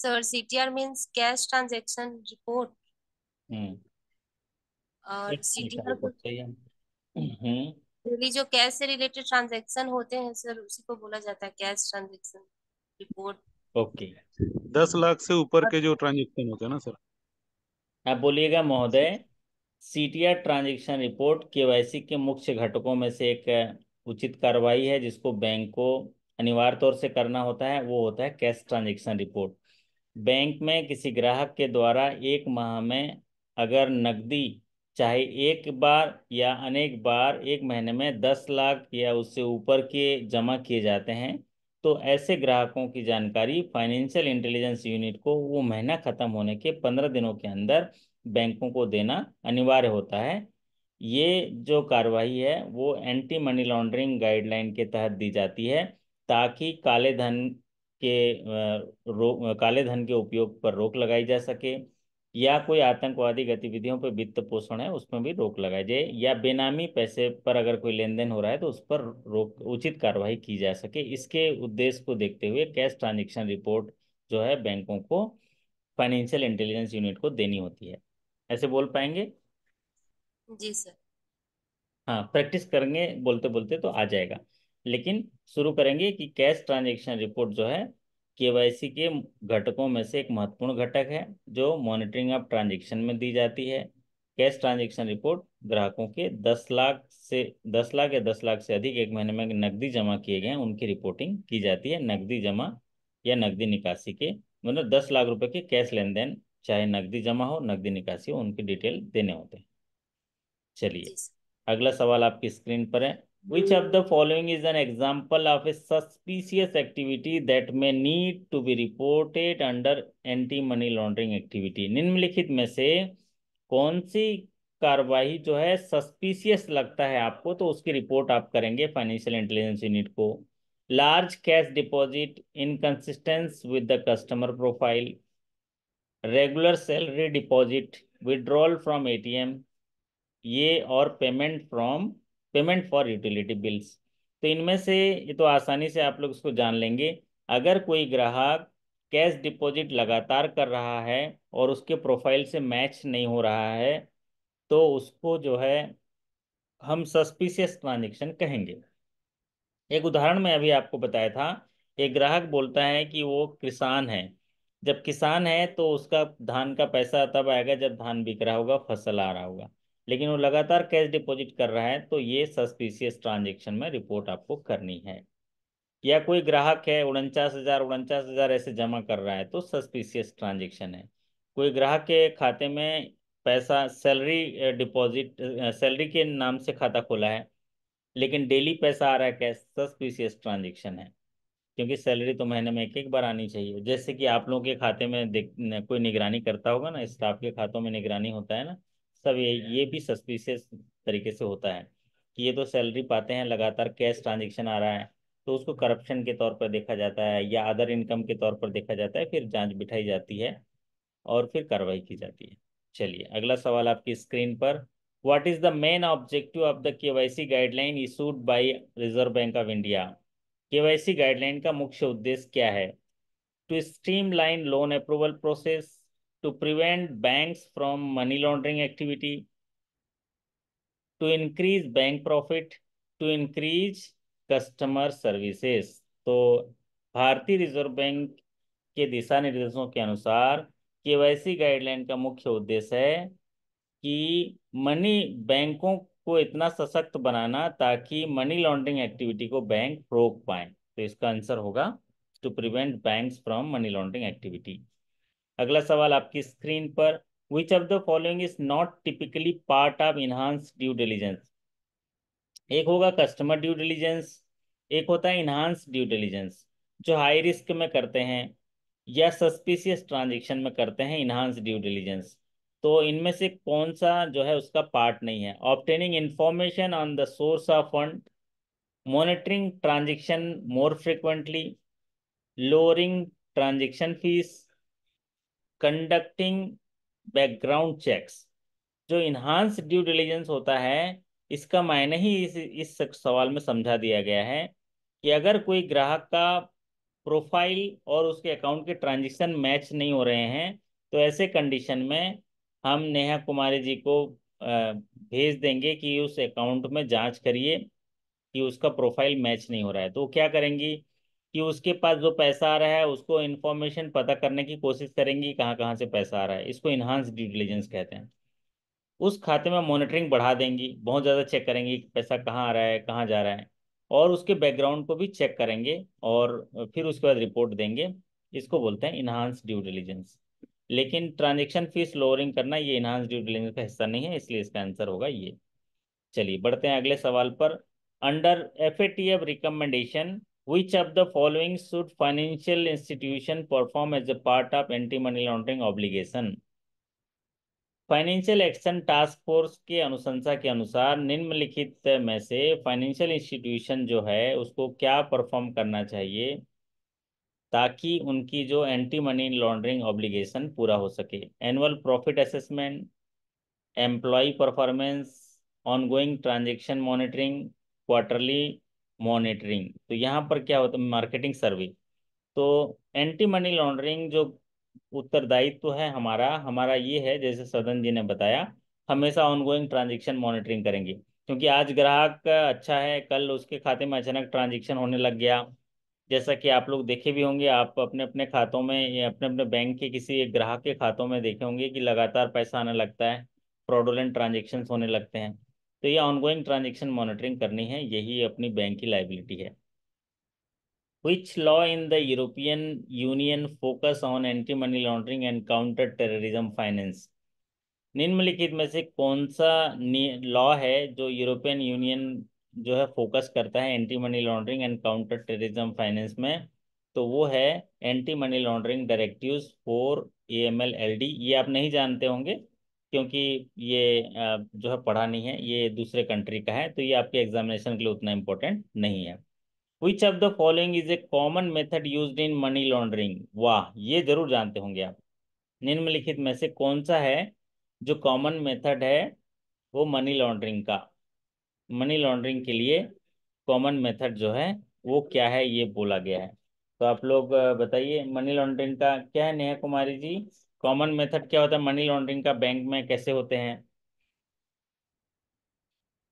sir ctr means cash transaction report hmm और ctr हम्म। डेली जो कैश से रिलेटेड ट्रांजैक्शन होते हैं सर उसी को बोला जाता है कैश ट्रांजैक्शन रिपोर्ट ओके दस लाख से ऊपर के जो ट्रांजैक्शन होते हैं ना सर आप बोलिएगा महोदय सीटीआर ट्रांजैक्शन रिपोर्ट केवाईसी के मुख्य घटकों में से एक उचित कार्रवाई है जिसको बैंक को अनिवार्य तौर से करना होता है वो होता है कैश ट्रांजेक्शन रिपोर्ट बैंक में किसी ग्राहक के द्वारा एक माह में अगर नकदी चाहे एक बार या अनेक बार एक महीने में दस लाख या उससे ऊपर के जमा किए जाते हैं तो ऐसे ग्राहकों की जानकारी फाइनेंशियल इंटेलिजेंस यूनिट को वो महीना ख़त्म होने के पंद्रह दिनों के अंदर बैंकों को देना अनिवार्य होता है ये जो कार्रवाई है वो एंटी मनी लॉन्ड्रिंग गाइडलाइन के तहत दी जाती है ताकि काले धन के काले धन के उपयोग पर रोक लगाई जा सके या कोई आतंकवादी गतिविधियों पर वित्त पोषण है उसमें भी रोक लगाई जाए या बेनामी पैसे पर अगर कोई लेन देन हो रहा है तो उस पर रोक उचित कार्रवाई की जा सके इसके उद्देश्य को देखते हुए कैश ट्रांजेक्शन रिपोर्ट जो है बैंकों को फाइनेंशियल इंटेलिजेंस यूनिट को देनी होती है ऐसे बोल पाएंगे जी सर हाँ प्रैक्टिस करेंगे बोलते बोलते तो आ जाएगा लेकिन शुरू करेंगे कि कैश ट्रांजेक्शन रिपोर्ट जो है केवाईसी के घटकों में से एक महत्वपूर्ण घटक है जो मॉनिटरिंग ऑफ ट्रांजेक्शन में दी जाती है कैश ट्रांजेक्शन रिपोर्ट ग्राहकों के दस लाख से दस लाख या दस लाख से अधिक एक महीने में नकदी जमा किए गए हैं उनकी रिपोर्टिंग की जाती है नकदी जमा या नकदी निकासी के मतलब दस लाख रुपए के कैश लेन देन चाहे नकदी जमा हो नकदी निकासी हो उनकी डिटेल देने होते हैं चलिए अगला सवाल आपकी स्क्रीन पर है Which of the following is an example of a suspicious activity that may need to be reported under anti money laundering activity? निम्नलिखित में से कौन सी कार्रवाई जो है सस्पिशियस लगता है आपको तो उसकी रिपोर्ट आप करेंगे फाइनेंशियल इंटेलिजेंस यूनिट को large cash deposit inconsistence with the customer profile regular salary deposit withdrawal from ATM ये और payment from payment for utility bills तो इनमें से ये तो आसानी से आप लोग इसको जान लेंगे अगर कोई ग्राहक कैश डिपॉजिट लगातार कर रहा है और उसके प्रोफाइल से मैच नहीं हो रहा है तो उसको जो है हम सस्पिशियस ट्रांजेक्शन कहेंगे एक उदाहरण में अभी आपको बताया था एक ग्राहक बोलता है कि वो किसान है जब किसान है तो उसका धान का पैसा तब आएगा जब धान बिक रहा होगा फसल आ रहा होगा लेकिन वो लगातार कैश डिपॉजिट कर रहा है तो ये सस्पिशियस ट्रांजेक्शन में रिपोर्ट आपको करनी है या कोई ग्राहक है उनचास हज़ार उनचास हज़ार ऐसे जमा कर रहा है तो सस्पिशियस ट्रांजेक्शन है कोई ग्राहक के खाते में पैसा सैलरी डिपॉजिट सैलरी के नाम से खाता खोला है लेकिन डेली पैसा आ रहा है कैश सस्पिशियस ट्रांजेक्शन है क्योंकि सैलरी तो महीने में एक एक बार आनी चाहिए जैसे कि आप लोगों के खाते में देख कोई निगरानी करता होगा ना स्टाफ के खातों में निगरानी होता है ना सब ये ये भी सस्पिशियस तरीके से होता है कि ये तो सैलरी पाते हैं लगातार कैश ट्रांजेक्शन आ रहा है तो उसको करप्शन के तौर पर देखा जाता है या अदर इनकम के तौर पर देखा जाता है फिर जांच बिठाई जाती है और फिर कार्रवाई की जाती है चलिए अगला सवाल आपकी स्क्रीन पर what is the main objective of the K guideline issued by Reserve bank of India के गाइडलाइन का मुख्य उद्देश्य क्या है to stream loan approval process to prevent banks from money laundering activity, to increase bank profit, to increase customer services. तो भारतीय रिजर्व बैंक के दिशा निर्देशों के अनुसार केवाईसी गाइडलाइन का मुख्य उद्देश्य है कि मनी बैंकों को इतना सशक्त बनाना ताकि मनी लॉन्ड्रिंग एक्टिविटी को बैंक रोक पाए तो इसका आंसर होगा to prevent banks from money laundering activity अगला सवाल आपकी स्क्रीन पर which of the following is not typically part of enhance due diligence एक होगा कस्टमर ड्यू डिलीजेंस एक होता है इन्हांस ड्यू डिलीजेंस जो हाई रिस्क में करते हैं या सस्पिशियस ट्रांजेक्शन में करते हैं इन्हांस ड्यू डिलीजेंस तो इनमें से कौन सा जो है उसका पार्ट नहीं है obtaining information on the source of fund monitoring transaction more frequently lowering transaction fees conducting background checks जो इन्हांस ड्यू डिलीजेंस होता है इसका मायने ही इस इस सवाल में समझा दिया गया है कि अगर कोई ग्राहक का प्रोफाइल और उसके अकाउंट के ट्रांजेक्शन मैच नहीं हो रहे हैं तो ऐसे कंडीशन में हम नेहा कुमारी जी को भेज देंगे कि उस अकाउंट में जांच करिए कि उसका प्रोफाइल मैच नहीं हो रहा है तो क्या करेंगी कि उसके पास जो पैसा आ रहा है उसको इन्फॉर्मेशन पता करने की कोशिश करेंगी कहाँ कहाँ से पैसा आ रहा है इसको इन्हांस ड्यू डिलीजेंस कहते हैं उस खाते में मॉनिटरिंग बढ़ा देंगी बहुत ज़्यादा चेक करेंगी कि पैसा कहाँ आ रहा है कहाँ जा रहा है और उसके बैकग्राउंड को भी चेक करेंगे और फिर उसके बाद रिपोर्ट देंगे इसको बोलते हैं इन्हांस ड्यू डिलीजेंस लेकिन ट्रांजेक्शन फीस लोअरिंग करना ये इन्हांस ड्यू डिलीजेंस का हिस्सा नहीं है इसलिए इसका आंसर होगा ये चलिए बढ़ते हैं अगले सवाल पर under F A T F recommendation which of the following should financial institution perform as a part of anti money laundering obligation financial action task force के अनुशंसा के अनुसार निम्नलिखित में से फाइनेंशियल इंस्टीट्यूशन जो है उसको क्या परफॉर्म करना चाहिए ताकि उनकी जो एंटी मनी लॉन्ड्रिंग ऑब्लिगेशन पूरा हो सके annual profit assessment employ performance ongoing transaction monitoring quarterly monitoring तो यहाँ पर क्या होता है मार्केटिंग सर्वे तो एंटी मनी लॉन्ड्रिंग जो उत्तरदायित्व तो है हमारा हमारा ये है जैसे सदन जी ने बताया हमेशा ऑनगोइंग ट्रांजेक्शन मॉनिटरिंग करेंगे क्योंकि आज ग्राहक अच्छा है कल उसके खाते में अचानक ट्रांजेक्शन होने लग गया जैसा कि आप लोग देखे भी होंगे आप अपने अपने खातों में या अपने अपने बैंक के किसी एक ग्राहक के खातों में देखे होंगे कि लगातार पैसा आने लगता है फ्रॉडोलेंट ट्रांजेक्शन होने लगते हैं तो ये ऑनगोइंग ट्रांजेक्शन मॉनिटरिंग करनी है यही अपनी बैंक की लाइबिलिटी है which law in the European Union focus on anti money laundering and counter terrorism finance निम्नलिखित में से कौन सा लॉ है जो यूरोपियन यूनियन जो है फोकस करता है anti money laundering and counter terrorism finance में तो वो है anti money laundering directive for A M L L D ये आप नहीं जानते होंगे क्योंकि ये जो है पढ़ा नहीं है ये दूसरे कंट्री का है तो ये आपके एग्जामिनेशन के लिए उतना इम्पोर्टेंट नहीं है which of the following is a common method use in money laundering वाह ये जरूर जानते होंगे आप निम्नलिखित में से कौन सा है जो कॉमन मेथड है वो मनी लॉन्ड्रिंग का मनी लॉन्ड्रिंग के लिए कॉमन मेथड जो है वो क्या है ये बोला गया है तो आप लोग बताइए मनी लॉन्ड्रिंग का क्या है नेहा कुमारी जी कॉमन मेथड क्या होता है मनी लॉन्ड्रिंग का बैंक में कैसे होते हैं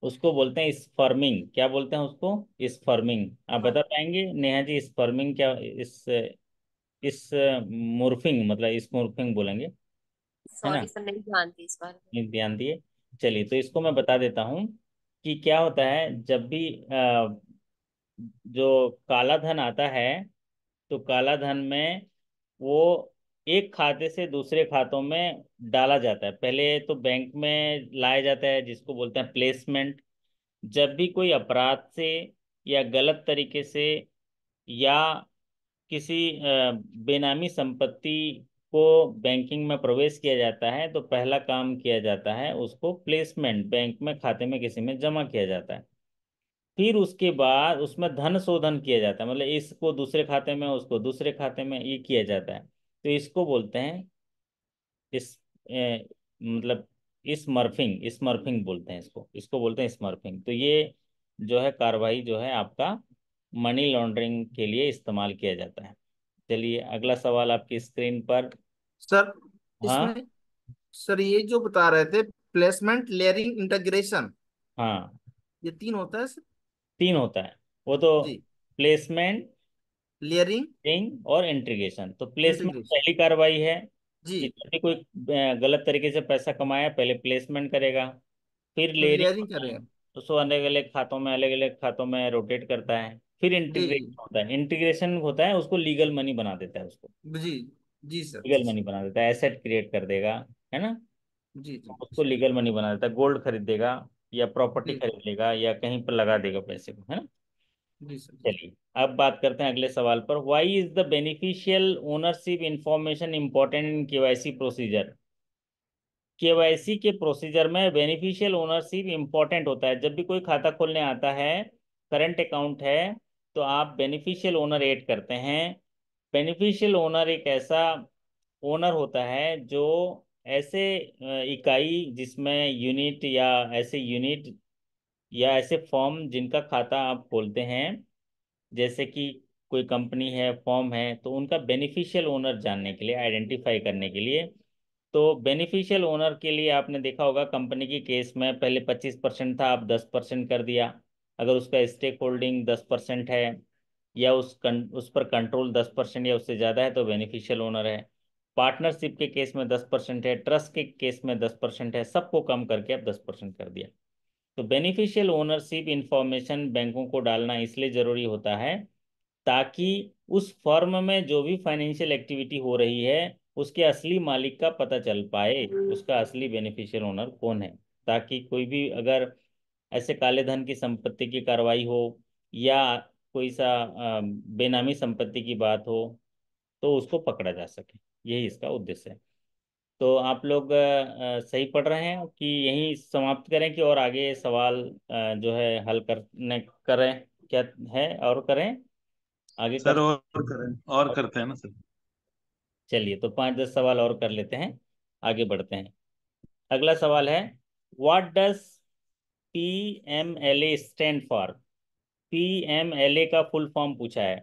उसको बोलते हैं स्फर्मिंग क्या बोलते हैं उसको स्फर्मिंग आप हाँ। बता तो पाएंगे नेहा जी स्फर्मिंग क्या इस इस मुर्फिंग मतलब मुर्फिंग बोलेंगे है ना नहीं इस ध्यान दिए चलिए तो इसको मैं बता देता हूँ कि क्या होता है जब भी आ, जो काला धन आता है तो काला धन में वो एक खाते से दूसरे खातों में डाला जाता है पहले तो बैंक में लाया जाता है जिसको बोलते हैं प्लेसमेंट जब भी कोई अपराध से या गलत तरीके से या किसी बेनामी संपत्ति को बैंकिंग में प्रवेश किया जाता है तो पहला काम किया जाता है उसको प्लेसमेंट बैंक में खाते में किसी में जमा किया जाता है फिर उसके बाद उसमें धन शोधन किया जाता है मतलब इसको दूसरे खाते में उसको दूसरे खाते में ये किया जाता है तो इसको बोलते हैं इस ए, मतलब स्मर्फिंग स्मर्फिंग बोलते हैं इसको इसको बोलते हैं स्मर्फिंग तो ये जो है कार्रवाई जो है आपका मनी लॉन्ड्रिंग के लिए इस्तेमाल किया जाता है चलिए अगला सवाल आपकी स्क्रीन पर सर हाँ सर ये जो बता रहे थे प्लेसमेंट लेयरिंग इंटीग्रेशन हाँ ये तीन होता है सर तीन होता है वो तो प्लेसमेंट लेयरिंग और इंट्रीगेशन तो प्लेसमेंट पहली कार्रवाई है जी कोई गलत तरीके से पैसा कमाया पहले प्लेसमेंट करेगा फिर लेयरिंग तो करेगा तो सो अलग अलग खातों में अलग अलग खातों में रोटेट करता है फिर इंटीग्रेशन होता है इंटीग्रेशन होता है उसको लीगल मनी बना देता है उसको जी जी सर लीगल मनी बना देता है एसेट क्रिएट कर देगा है ना जी उसको लीगल मनी बना देता है गोल्ड खरीद देगा या प्रॉपर्टी खरीद लेगा या कहीं पर लगा देगा पैसे को है ना चलिए अब बात करते हैं अगले सवाल पर why is the beneficial ownership information important in KYC procedure KYC के प्रोसीजर में बेनिफिशियल ओनरशिप इंपॉर्टेंट होता है जब भी कोई खाता खोलने आता है करंट अकाउंट है तो आप बेनिफिशियल ओनर ऐड करते हैं बेनिफिशियल ओनर एक ऐसा ओनर होता है जो ऐसे इकाई जिसमें यूनिट या ऐसे यूनिट या ऐसे फॉर्म जिनका खाता आप खोलते हैं जैसे कि कोई कंपनी है फॉर्म है तो उनका बेनिफिशियल ओनर जानने के लिए आइडेंटिफाई करने के लिए तो बेनिफिशियल ओनर के लिए आपने देखा होगा कंपनी की केस में पहले पच्चीस परसेंट था आप दस परसेंट कर दिया अगर उसका स्टेक होल्डिंग दस परसेंट है या उस कं, उस पर कंट्रोल दस परसेंट या उससे ज़्यादा है तो बेनिफिशियल ओनर है पार्टनरशिप के केस में दस परसेंट है ट्रस्ट के केस में दस परसेंट है सबको कम करके आप दस परसेंट कर दिया तो बेनिफिशियल ओनरशिप इंफॉर्मेशन बैंकों को डालना इसलिए ज़रूरी होता है ताकि उस फर्म में जो भी फाइनेंशियल एक्टिविटी हो रही है उसके असली मालिक का पता चल पाए उसका असली बेनिफिशियल ओनर कौन है ताकि कोई भी अगर ऐसे काले धन की संपत्ति की कार्रवाई हो या कोई सा बेनामी संपत्ति की बात हो तो उसको पकड़ा जा सके यही इसका उद्देश्य है तो आप लोग सही पढ़ रहे हैं कि यहीं समाप्त करें कि और आगे सवाल जो है हल करने करें क्या है और करें आगे सर कर और करें और करते हैं ना सर चलिए तो पांच दस सवाल और कर लेते हैं आगे बढ़ते हैं अगला सवाल है what does P M L A stand for P M L A का फुल फॉर्म पूछा है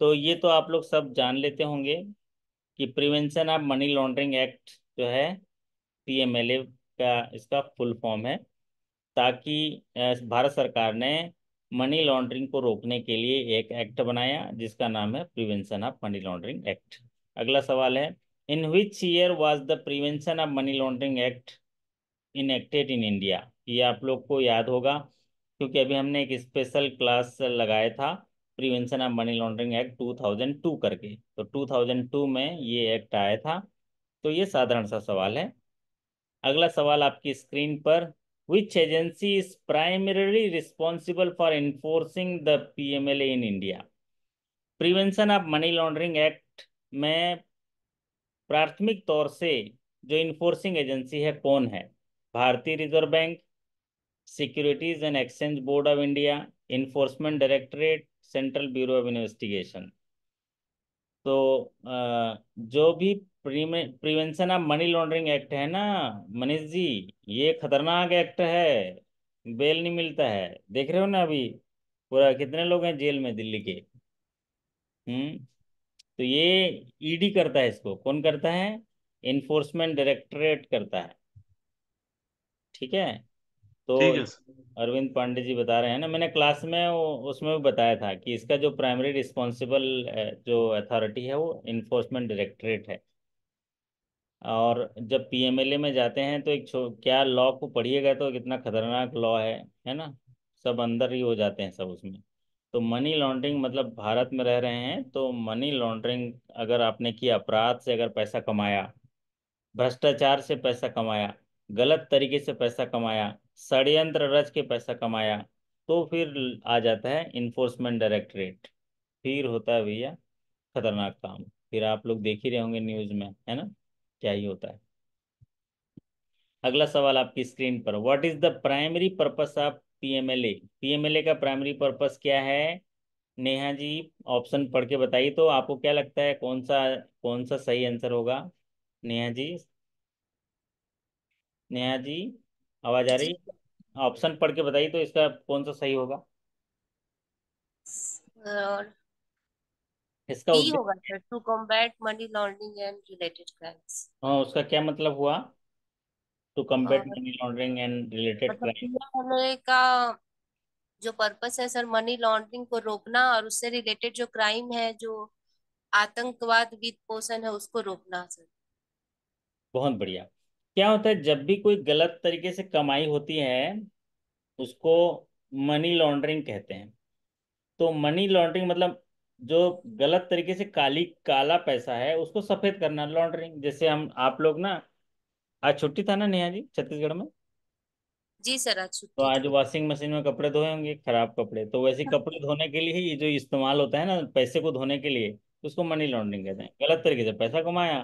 तो ये तो आप लोग सब जान लेते होंगे कि prevention of money laundering act जो है ए का इसका फुल फॉर्म है ताकि भारत सरकार ने मनी लॉन्ड्रिंग को रोकने के लिए एक एक्ट बनाया जिसका नाम है prevention of money laundering act अगला सवाल है in which year was the prevention of money laundering act acted in India ये आप लोग को याद होगा क्योंकि अभी हमने एक स्पेशल क्लास लगाया था prevention of money laundering act 2002 करके तो 2002 में ये एक्ट आया था तो ये साधारण सा सवाल है अगला सवाल आपकी स्क्रीन पर which agency is primarily responsible for enforcing the PMLA in India prevention of money laundering act में प्राथमिक तौर से जो इन्फोर्सिंग एजेंसी है कौन है भारतीय Reserve Bank Securities and Exchange Board of India Enforcement Directorate Central Bureau of Investigation तो जो भी prevention of money laundering act है ना मनीष जी ये खतरनाक एक्ट है बेल नहीं मिलता है देख रहे हो ना अभी पूरा कितने लोग हैं जेल में दिल्ली के हम्म तो ये ईडी e करता है इसको कौन करता है इन्फोर्समेंट डायरेक्टरेट करता है ठीक है तो अरविंद पांडे जी बता रहे हैं ना मैंने क्लास में उसमें भी बताया था कि इसका जो प्राइमरी रिस्पॉन्सिबल जो अथॉरिटी है वो इन्फोर्समेंट डायरेक्टरेट है और जब पीएमएलए में जाते हैं तो एक क्या लॉ को पढ़िएगा तो कितना खतरनाक लॉ है है ना सब अंदर ही हो जाते हैं सब उसमें तो मनी लॉन्ड्रिंग मतलब भारत में रह रहे हैं तो मनी लॉन्ड्रिंग अगर आपने किया अपराध से अगर पैसा कमाया भ्रष्टाचार से पैसा कमाया गलत तरीके से पैसा कमाया षड्यंत्र रच के पैसा कमाया तो फिर आ जाता है इन्फोर्समेंट डायरेक्टरेट फिर होता है भैया खतरनाक काम फिर आप लोग देख ही रहे होंगे न्यूज़ में है ना क्या ही होता है अगला सवाल आपकी स्क्रीन पर what is the primary purpose of PMLA PMLA का प्राइमरी पर्पस क्या है नेहा जी ऑप्शन पढ़ के बताइए तो आपको क्या लगता है कौन सा कौन सा सही आंसर होगा नेहा जी नेहा जी आवाज आ रही ऑप्शन पढ़ के बताइए तो इसका कौन सा सही होगा इसका टी होगा sir to combat money laundering and related crimes हाँ उसका क्या मतलब हुआ to combat money laundering and related crime का जो पर्पस है सर मनी लॉन्ड्रिंग को रोकना और उससे रिलेटेड जो क्राइम है जो आतंकवाद वित्त पोषण है उसको रोकना सर बहुत बढ़िया क्या होता है जब भी कोई गलत तरीके से कमाई होती है उसको मनी लॉन्ड्रिंग कहते हैं तो मनी लॉन्ड्रिंग मतलब जो गलत तरीके से काली काला पैसा है उसको सफेद करना लॉन्ड्रिंग जैसे हम आप लोग ना आज छुट्टी था ना नेहा जी छत्तीसगढ़ में जी सर आज तो आज वॉशिंग मशीन में कपड़े धोए होंगे खराब कपड़े तो वैसे हाँ। कपड़े धोने के लिए ही जो इस्तेमाल होता है ना पैसे को धोने के लिए उसको मनी लॉन्ड्रिंग कहते हैं गलत तरीके से पैसा कमाया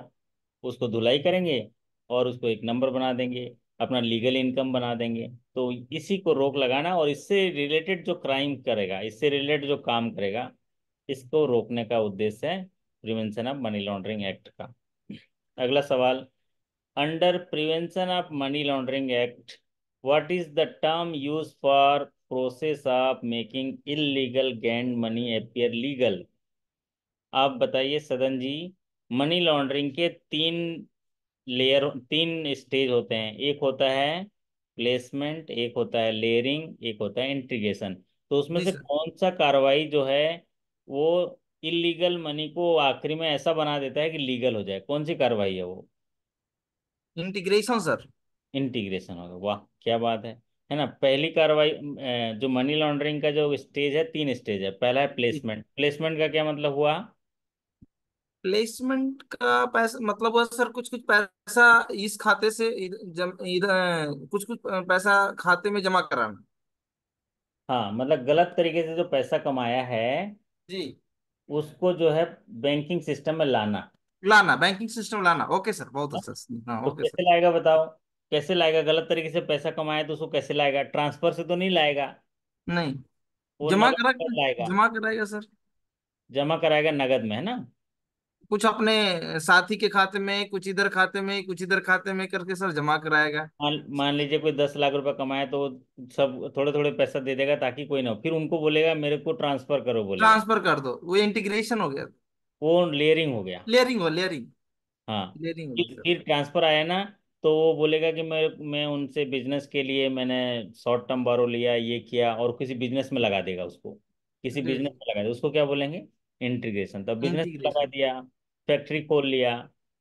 उसको धुलाई करेंगे और उसको एक नंबर बना देंगे अपना लीगल इनकम बना देंगे तो इसी को रोक लगाना और इससे रिलेटेड जो क्राइम करेगा इससे रिलेटेड जो काम करेगा इसको रोकने का उद्देश्य है prevention of money laundering act का अगला सवाल under prevention of money laundering act what is the term use for process of making illegal gained money appear legal आप बताइए सदन जी मनी लॉन्ड्रिंग के तीन लेयर तीन स्टेज होते हैं एक होता है प्लेसमेंट एक होता है लेयरिंग एक होता है इंटीग्रेशन तो उसमें से कौन सा कार्रवाई जो है वो इलीगल मनी को आखिरी में ऐसा बना देता है कि लीगल हो जाए कौन सी कार्रवाई है वो इंटीग्रेशन सर इंटीग्रेशन होगा वाह क्या बात है है ना पहली कार्रवाई जो मनी लॉन्ड्रिंग का जो स्टेज है तीन स्टेज है पहला है प्लेसमेंट प्लेसमेंट का क्या मतलब हुआ प्लेसमेंट का पैसा मतलब हुआ सर कुछ कुछ पैसा इस खाते से इधर कुछ कुछ पैसा खाते में जमा कराना हाँ मतलब गलत तरीके से जो पैसा कमाया है जी उसको जो है बैंकिंग सिस्टम में लाना लाना बैंकिंग सिस्टम लाना ओके सर बहुत अच्छा हाँ, तो ओके कैसे लाएगा बताओ कैसे लाएगा गलत तरीके से पैसा कमाए तो उसको कैसे लाएगा ट्रांसफर से तो नहीं लाएगा नहीं जमा करा लाएगा जमा कराएगा सर जमा कराएगा नगद में है ना कुछ अपने साथी के खाते में कुछ इधर खाते में कुछ इधर खाते में करके सर जमा कराएगा मान लीजिए कोई दस लाख रुपए कमाए तो सब थोड़े थोड़े पैसा दे देगा ताकि कोई ना फिर उनको बोलेगा मेरे को ट्रांसफर करो बोलेगा ट्रांसफर कर दो वो इंटीग्रेशन हो गया वो लेयरिंग हो गया लेयरिंग हो लेयरिंग हाँ लेयरिंग फिर ट्रांसफर आया ना तो वो बोलेगा कि मैं मैं उनसे बिजनेस के लिए मैंने शॉर्ट टर्म बारो लिया ये किया और किसी बिजनेस में लगा देगा उसको किसी हम्म। बिजनेस में लगा देगा उसको क्या बोलेंगे इंटीग्रेशन तो बिजनेस लगा दिया फैक्ट्री खोल लिया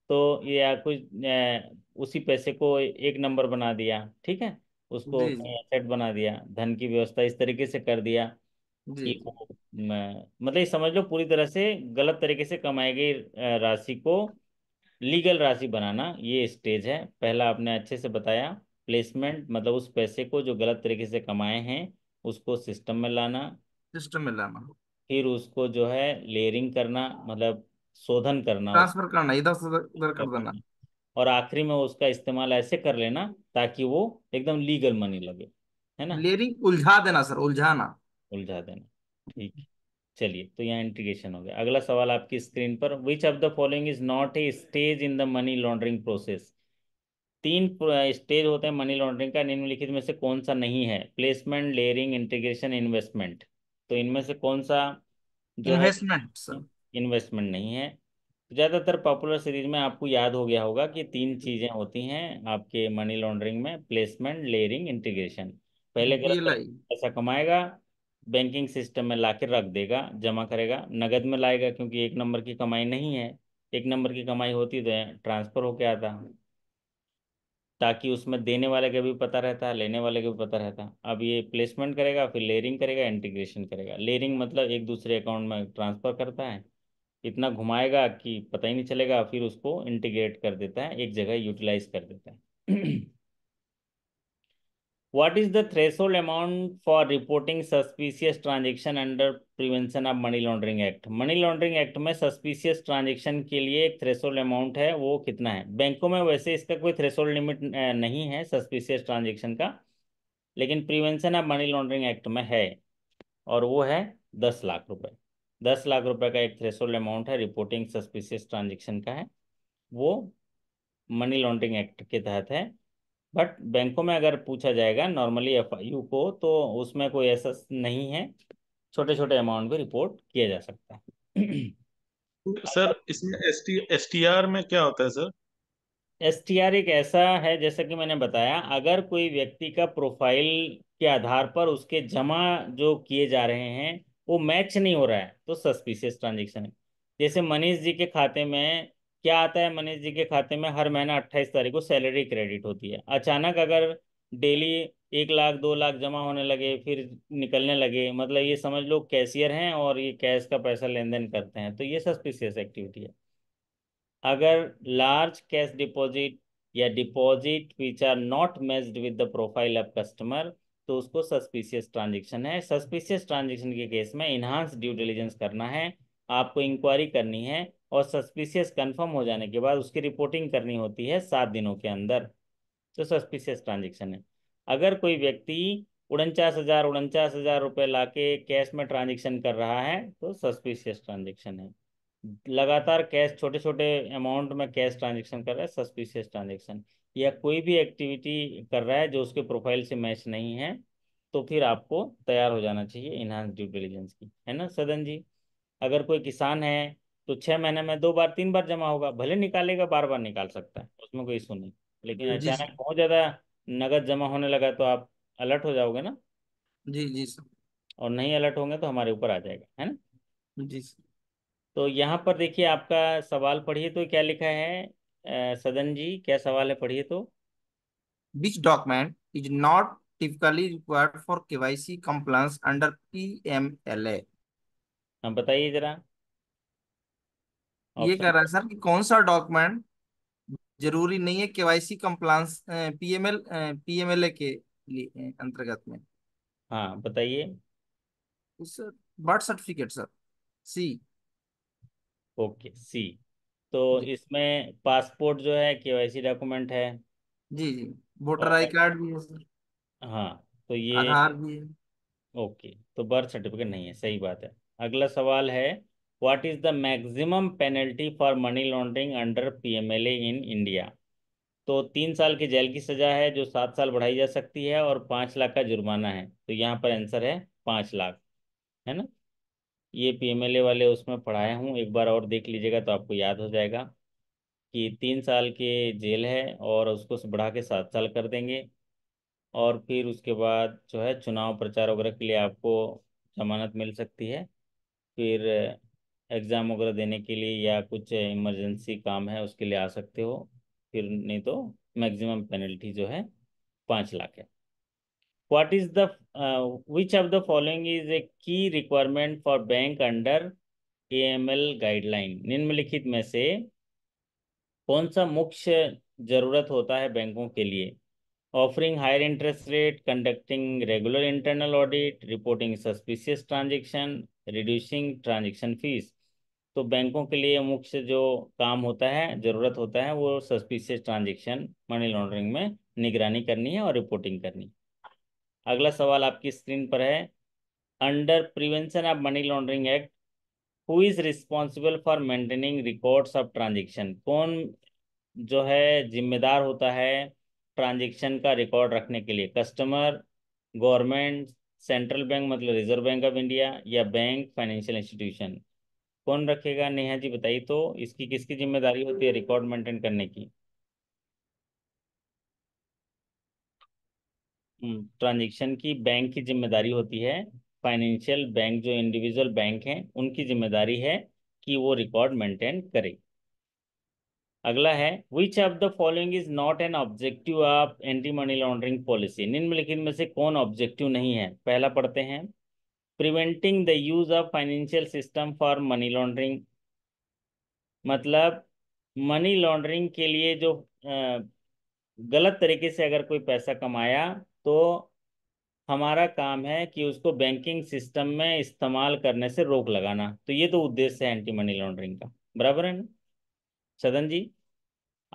तो या कुछ उसी पैसे को एक नंबर बना दिया ठीक है उसको सेट बना दिया धन की व्यवस्था इस तरीके से कर दिया कि मतलब समझ लो पूरी तरह से गलत तरीके से कमाई गई राशि को लीगल राशि बनाना ये स्टेज है पहला आपने अच्छे से बताया प्लेसमेंट मतलब उस पैसे को जो गलत तरीके से कमाए हैं उसको सिस्टम में लाना सिस्टम में लाना फिर उसको जो है लेयरिंग करना मतलब शोधन करना ट्रांसफर करना इधर से उधर कर देना और आखिरी में उसका इस्तेमाल ऐसे कर लेना ताकि वो एकदम लीगल मनी लगे है ना लेयरिंग उलझा देना सर उलझाना उलझा देना ठीक चलिए तो यहाँ इंटीग्रेशन हो गया अगला सवाल आपकी स्क्रीन पर which of the following is not a stage in the money laundering process तीन स्टेज होते हैं मनी लॉन्ड्रिंग का निम्नलिखित में से कौन सा नहीं है प्लेसमेंट लेयरिंग इंटीग्रेशन इन्वेस्टमेंट तो इनमें से कौन सा जो इन्वेस्टमेंट इन्वेस्टमेंट नहीं है तो ज़्यादातर पॉपुलर सीरीज में आपको याद हो गया होगा कि तीन चीज़ें होती हैं आपके मनी लॉन्ड्रिंग में प्लेसमेंट लेयरिंग इंटीग्रेशन पहले पैसा कमाएगा बैंकिंग सिस्टम में ला रख देगा जमा करेगा नगद में लाएगा क्योंकि एक नंबर की कमाई नहीं है एक नंबर की कमाई होती तो ट्रांसफर होके आता ताकि उसमें देने वाले का भी पता रहता है लेने वाले का भी पता रहता अब ये प्लेसमेंट करेगा फिर लेयरिंग करेगा इंटीग्रेशन करेगा लेयरिंग मतलब एक दूसरे अकाउंट में ट्रांसफर करता है इतना घुमाएगा कि पता ही नहीं चलेगा फिर उसको इंटीग्रेट कर देता है एक जगह यूटिलाइज कर देता है what is the threshold amount for reporting suspicious transaction under prevention of money laundering act money laundering act में सस्पिशियस ट्रांजेक्शन के लिए एक थ्रेसोल्ड अमाउंट है वो कितना है बैंकों में वैसे इसका कोई थ्रेसोल्ड लिमिट नहीं है सस्पिशियस ट्रांजेक्शन का लेकिन prevention of money laundering act में है और वो है दस लाख रुपये दस लाख रुपए का एक थ्रेशोल्ड अमाउंट है रिपोर्टिंग सस्पिशियस ट्रांजेक्शन का है वो मनी लॉन्ड्रिंग एक्ट के तहत है बट बैंकों में अगर पूछा जाएगा नॉर्मली एफ को तो उसमें कोई ऐसा नहीं है छोटे छोटे अमाउंट भी रिपोर्ट किया जा सकता है सर इसमें S T S T R में क्या होता है सर एस टी आर एक ऐसा है जैसा कि मैंने बताया अगर कोई व्यक्ति का प्रोफाइल के आधार पर उसके जमा जो किए जा रहे हैं वो मैच नहीं हो रहा है तो सस्पिशियस ट्रांजेक्शन है जैसे मनीष जी के खाते में क्या आता है मनीष जी के खाते में हर महीना अट्ठाईस तारीख को सैलरी क्रेडिट होती है अचानक अगर डेली एक लाख दो लाख जमा होने लगे फिर निकलने लगे मतलब ये समझ लो कैशियर हैं और ये कैश का पैसा लेन देन करते हैं तो ये सस्पिशियस एक्टिविटी है अगर लार्ज कैश डिपॉजिट या deposit which are not matched with the profile of customer तो उसको सस्पिशियस ट्रांजेक्शन है सस्पिशियस ट्रांजेक्शन के केस में इन्हांस ड्यू डिलीजेंस करना है आपको इंक्वायरी करनी है और सस्पिशियस कंफर्म हो जाने के बाद उसकी रिपोर्टिंग करनी होती है सात दिनों के अंदर तो सस्पिशियस ट्रांजेक्शन है अगर कोई व्यक्ति उनचास हज़ार उनचास हज़ार रुपये ला के कैश में ट्रांजेक्शन कर रहा है तो सस्पिशियस ट्रांजेक्शन है लगातार कैश छोटे छोटे अमाउंट में कैश ट्रांजेक्शन कर रहा है सस्पिशियस ट्रांजेक्शन या कोई भी एक्टिविटी कर रहा है जो उसके प्रोफाइल से मैच नहीं है तो फिर आपको तैयार हो जाना चाहिए इनहांस ड्यू डिलीजेंस की है ना सदन जी अगर कोई किसान है तो छः महीने में दो बार तीन बार जमा होगा भले निकालेगा बार बार निकाल सकता है उसमें कोई इशू नहीं लेकिन अचानक बहुत ज़्यादा नगद जमा होने लगा तो आप अलर्ट हो जाओगे ना जी जी सर और नहीं अलर्ट होंगे तो हमारे ऊपर आ जाएगा है ना जी सर तो यहाँ पर देखिए आपका सवाल पढ़िए तो क्या लिखा है सदन जी क्या सवाल है पढ़िए तो which document is not typically required for KYC compliance under PMLA हम बताइए जरा ये कह रहा है सर कि कौन सा डॉक्यूमेंट जरूरी नहीं है केवाईसी कंप्लायंस पीएमएल पीएमएलए के लिए अंतर्गत में हाँ बताइए तो sir birth certificate sir C okay C तो इसमें पासपोर्ट जो है केवाईसी डॉक्यूमेंट है जी जी वोटर आई कार्ड भी है सर हाँ तो ये आधार भी है ओके तो बर्थ सर्टिफिकेट नहीं है सही बात है अगला सवाल है what is the maximum penalty for money laundering under PMLA in India तो तीन साल की जेल की सजा है जो सात साल बढ़ाई जा सकती है और पाँच लाख का जुर्माना है तो यहाँ पर आंसर है पाँच लाख है ना ये पीएमएलए वाले उसमें पढ़ाया हूँ एक बार और देख लीजिएगा तो आपको याद हो जाएगा कि तीन साल के जेल है और उसको बढ़ा के सात साल कर देंगे और फिर उसके बाद जो है चुनाव प्रचार वगैरह के लिए आपको जमानत मिल सकती है फिर एग्ज़ाम वगैरह देने के लिए या कुछ इमरजेंसी काम है उसके लिए आ सकते हो फिर नहीं तो मैक्सिमम पेनल्टी जो है पाँच लाख है what is the uh, which of the following is a key requirement for bank under AML guideline निम्नलिखित में से कौन सा मुख्य जरूरत होता है बैंकों के लिए offering higher interest rate conducting regular internal audit reporting suspicious transaction reducing transaction fees तो बैंकों के लिए मुख्य जो काम होता है जरूरत होता है वो सस्पिशियस ट्रांजेक्शन मनी लॉन्ड्रिंग में निगरानी करनी है और रिपोर्टिंग करनी है अगला सवाल आपकी स्क्रीन पर है under prevention of money laundering act who is responsible for maintaining records of transaction कौन जो है जिम्मेदार होता है ट्रांजेक्शन का रिकॉर्ड रखने के लिए कस्टमर गवर्नमेंट सेंट्रल बैंक मतलब रिजर्व बैंक ऑफ इंडिया या बैंक फाइनेंशियल इंस्टीट्यूशन कौन रखेगा नेहा जी बताइए तो इसकी किसकी जिम्मेदारी होती है रिकॉर्ड मेंटेन करने की हम्म, ट्रांजेक्शन की बैंक की जिम्मेदारी होती है फाइनेंशियल बैंक जो इंडिविजुअल बैंक हैं उनकी जिम्मेदारी है कि वो रिकॉर्ड मेंटेन करे अगला है which of the following is not an objective of anti money laundering policy निम्नलिखित में से कौन ऑब्जेक्टिव नहीं है पहला पढ़ते हैं preventing the use of financial system for money laundering मतलब मनी लॉन्ड्रिंग के लिए जो गलत तरीके से अगर कोई पैसा कमाया तो हमारा काम है कि उसको बैंकिंग सिस्टम में इस्तेमाल करने से रोक लगाना तो ये तो उद्देश्य है एंटी मनी लॉन्ड्रिंग का बराबर है ना सदन जी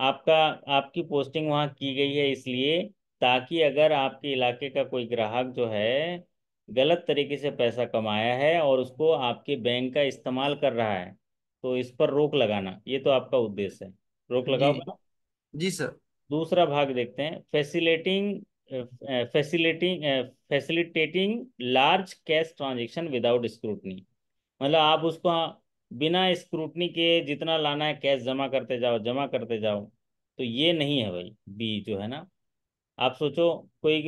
आपका आपकी पोस्टिंग वहाँ की गई है इसलिए ताकि अगर आपके इलाके का कोई ग्राहक जो है गलत तरीके से पैसा कमाया है और उसको आपके बैंक का इस्तेमाल कर रहा है तो इस पर रोक लगाना ये तो आपका उद्देश्य है रोक लगाओ जी, जी सर दूसरा भाग देखते हैं facilitating facilitating facilitating large cash transaction without scrutiny मतलब आप उसको बिना स्क्रूटनी के जितना लाना है कैश जमा करते जाओ जमा करते जाओ तो ये नहीं है भाई बी जो है ना आप सोचो कोई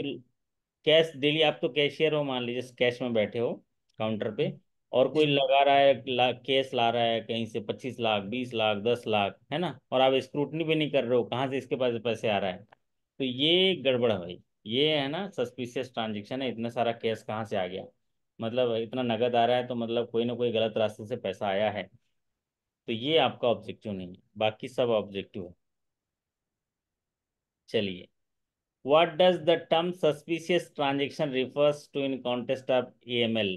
कैश डेली आप तो कैशियर हो मान लीजिए कैश में बैठे हो काउंटर पे और कोई लगा रहा है ला, केस ला रहा है कहीं से पच्चीस लाख बीस लाख दस लाख है ना और आप स्क्रूटनी भी नहीं कर रहे हो कहाँ से इसके पास पैसे आ रहा है तो ये गड़बड़ है भाई ये है ना सस्पिशियस ट्रांजेक्शन है इतना सारा कैश कहाँ से आ गया मतलब इतना नगद आ रहा है तो मतलब कोई ना कोई गलत रास्ते से पैसा आया है तो ये आपका ऑब्जेक्टिव नहीं है बाकी सब ऑब्जेक्टिव है चलिए the term suspicious transaction refers to in context of E M L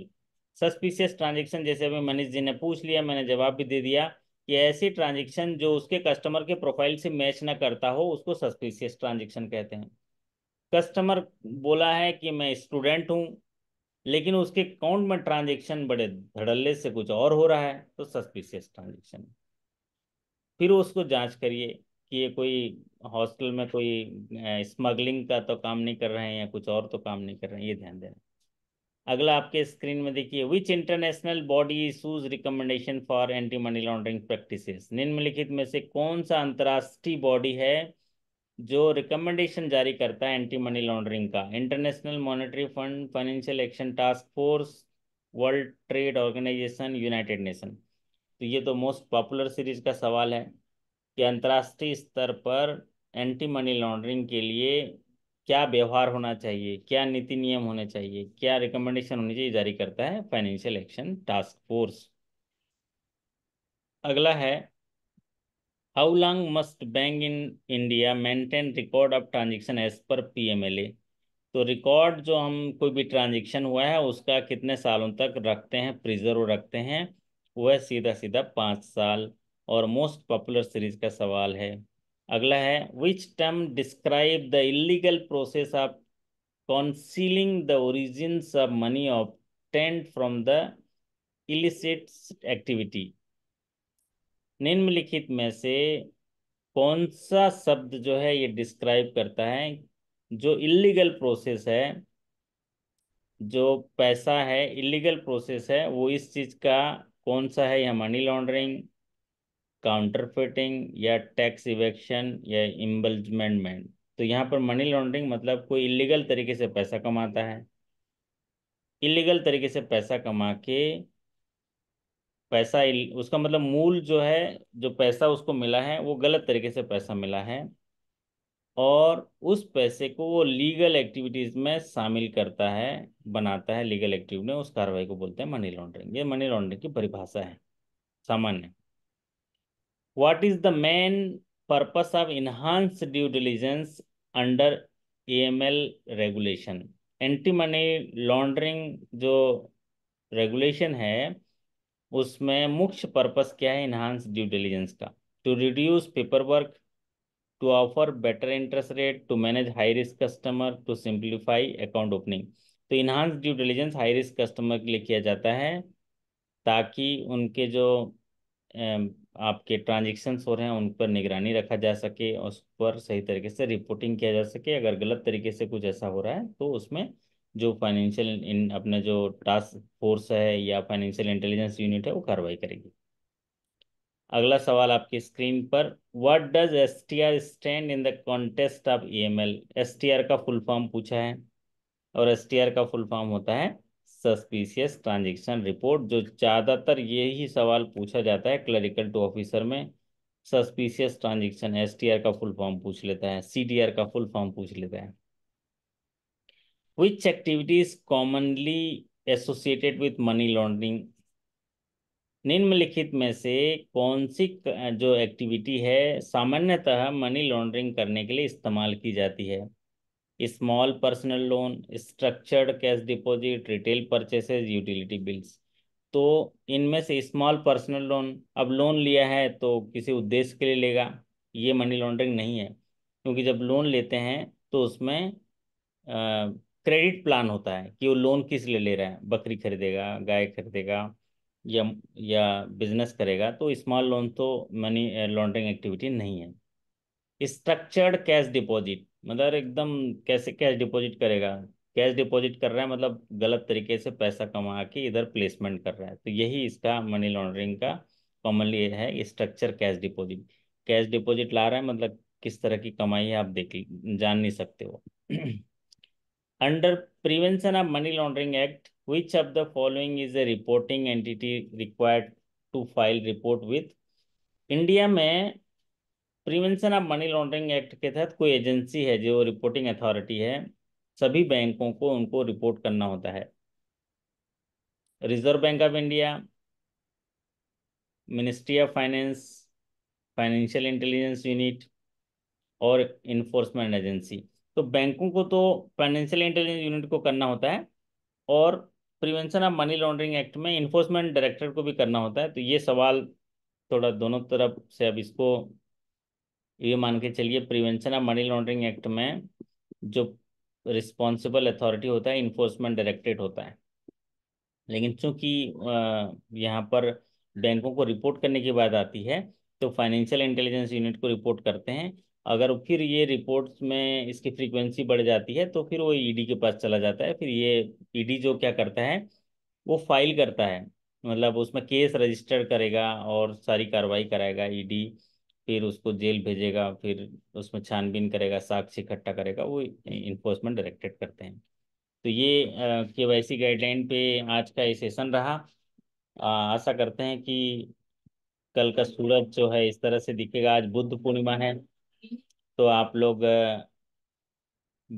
suspicious transaction जैसे अभी मनीष जी ने पूछ लिया मैंने जवाब भी दे दिया कि ऐसी ट्रांजेक्शन जो उसके कस्टमर के प्रोफाइल से मैच ना करता हो उसको सस्पिशियस ट्रांजेक्शन कहते हैं कस्टमर बोला है कि मैं स्टूडेंट हूँ लेकिन उसके अकाउंट में ट्रांजेक्शन बड़े धड़ल्ले से कुछ और हो रहा है तो सस्पिशियस ट्रांजेक्शन फिर उसको जांच करिए कि ये कोई हॉस्टल में कोई स्मगलिंग का तो काम नहीं कर रहे हैं या कुछ और तो काम नहीं कर रहे हैं ये ध्यान देना अगला आपके स्क्रीन में देखिए which international body issues recommendation for anti money laundering practices निम्नलिखित में से कौन सा अंतर्राष्ट्रीय बॉडी है जो रिकमेंडेशन जारी करता है एंटी मनी लॉन्ड्रिंग का international monetary fund financial action task force world trade organization united nation तो ये तो मोस्ट पॉपुलर सीरीज का सवाल है कि अंतर्राष्ट्रीय स्तर पर एंटी मनी लॉन्ड्रिंग के लिए क्या व्यवहार होना चाहिए क्या नीति नियम होने चाहिए क्या रिकमेंडेशन होनी चाहिए जारी करता है फाइनेंशियल एक्शन टास्क फोर्स अगला है How long must bank in India maintain record of transaction as per PMLA? तो रिकॉर्ड जो हम कोई भी ट्रांजेक्शन हुआ है उसका कितने सालों तक रखते हैं प्रिजर्व रखते हैं वह सीधा सीधा पाँच साल और मोस्ट पॉपुलर सीरीज का सवाल है अगला है which term describe the illegal process of concealing the origin of money of tent from the illicit activity निम्नलिखित में से कौन सा शब्द जो है ये डिस्क्राइब करता है जो इलीगल प्रोसेस है जो पैसा है इलीगल प्रोसेस है वो इस चीज़ का कौन सा है या मनी लॉन्ड्रिंग काउंटरफिटिंग या टैक्स इवेक्शन या इम्बल्जमेंटमेंट तो यहाँ पर मनी लॉन्ड्रिंग मतलब कोई इलीगल तरीके से पैसा कमाता है इलीगल तरीके से पैसा कमा के पैसा उसका मतलब मूल जो है जो पैसा उसको मिला है वो गलत तरीके से पैसा मिला है और उस पैसे को वो लीगल एक्टिविटीज़ में शामिल करता है बनाता है लीगल एक्टिविटी में उस कार्रवाई को बोलते हैं मनी लॉन्ड्रिंग ये मनी लॉन्ड्रिंग की परिभाषा है सामान्य what is the main purpose of enhance due diligence under AML regulation anti money laundering जो रेगुलेशन है उसमें मुख्य पर्पस क्या है इन्हांस ड्यू डिलीजेंस का to reduce paper work to offer better interest rate to manage high risk customer to simplify account opening तो enhance due diligence high risk customer के लिए किया जाता है ताकि उनके जो आपके ट्रांजेक्शन्स हो रहे हैं उन पर निगरानी रखा जा सके और उस पर सही तरीके से रिपोर्टिंग किया जा सके अगर गलत तरीके से कुछ ऐसा हो रहा है तो उसमें जो फाइनेंशियल इन अपना जो टास्क फोर्स है या फाइनेंशियल इंटेलिजेंस यूनिट है वो कार्रवाई करेगी अगला सवाल आपकी स्क्रीन पर what does S T R stand in the context of E M L S T R का फुल फॉर्म पूछा है और एस टी आर का फुल फॉर्म होता है सस्पिशियस ट्रांजेक्शन रिपोर्ट जो ज़्यादातर यही सवाल पूछा जाता है क्लरिकल टू ऑफिसर में suspicious transaction S T R का फुल फॉर्म पूछ लेता है सी आर का फुल फॉर्म पूछ लेता है Which activity is commonly associated with money laundering? निम्नलिखित में से कौन सी जो एक्टिविटी है सामान्यतः मनी लॉन्ड्रिंग करने के लिए इस्तेमाल की जाती है small personal loan structured cash deposit retail purchases utility bills तो इनमें से स्मॉल पर्सनल लोन अब लोन लिया है तो किसी उद्देश्य के लिए लेगा ये मनी लॉन्ड्रिंग नहीं है क्योंकि जब लोन लेते हैं तो उसमें आ, क्रेडिट प्लान होता है कि वो लोन किस लिए ले रहा है बकरी खरीदेगा गाय खरीदेगा या या बिजनेस करेगा तो स्मॉल लोन तो मनी लॉन्ड्रिंग एक्टिविटी नहीं है स्ट्रक्चर्ड कैश डिपॉजिट मतलब एकदम कैसे कैश डिपॉजिट करेगा कैश डिपॉजिट कर रहा है मतलब गलत तरीके से पैसा कमा के इधर प्लेसमेंट कर रहा है तो यही इसका मनी लॉन्ड्रिंग का कॉमनली है structure cash deposit cash deposit ला रहा है मतलब किस तरह की कमाई है आप देख जान नहीं सकते हो under prevention of money laundering act which of the following is a reporting entity required to file report with? India में prevention of money laundering act के तहत कोई एजेंसी है जो रिपोर्टिंग अथॉरिटी है सभी बैंकों को उनको रिपोर्ट करना होता है reserve bank of India ministry of finance financial intelligence unit और इन्फोर्समेंट एजेंसी तो बैंकों को तो फाइनेंशियल इंटेलिजेंस यूनिट को करना होता है और prevention of money laundering act में इन्फोर्समेंट डायरेक्टर को भी करना होता है तो ये सवाल थोड़ा दोनों तरफ से अब इसको ये मान के चलिए prevention of money laundering act में जो रिस्पॉन्सिबल अथॉरिटी होता है इन्फोर्समेंट डायरेक्टरेट होता है लेकिन चूंकि यहाँ पर बैंकों को रिपोर्ट करने की बात आती है तो फाइनेंशियल इंटेलिजेंस यूनिट को रिपोर्ट करते हैं अगर फिर ये रिपोर्ट्स में इसकी फ्रीक्वेंसी बढ़ जाती है तो फिर वो ईडी e के पास चला जाता है फिर ये ईडी e जो क्या करता है वो फाइल करता है मतलब उसमें केस रजिस्टर करेगा और सारी कार्रवाई कराएगा ईडी e फिर उसको जेल भेजेगा फिर उसमें छानबीन करेगा साक्ष इकट्ठा करेगा वो इन्फोर्समेंट डायरेक्टेड करते हैं तो ये के वाई सी गाइडलाइन पे आज का ये सेशन रहा आशा करते हैं कि कल का सूरज जो है इस तरह से दिखेगा आज बुद्ध पूर्णिमा है तो आप लोग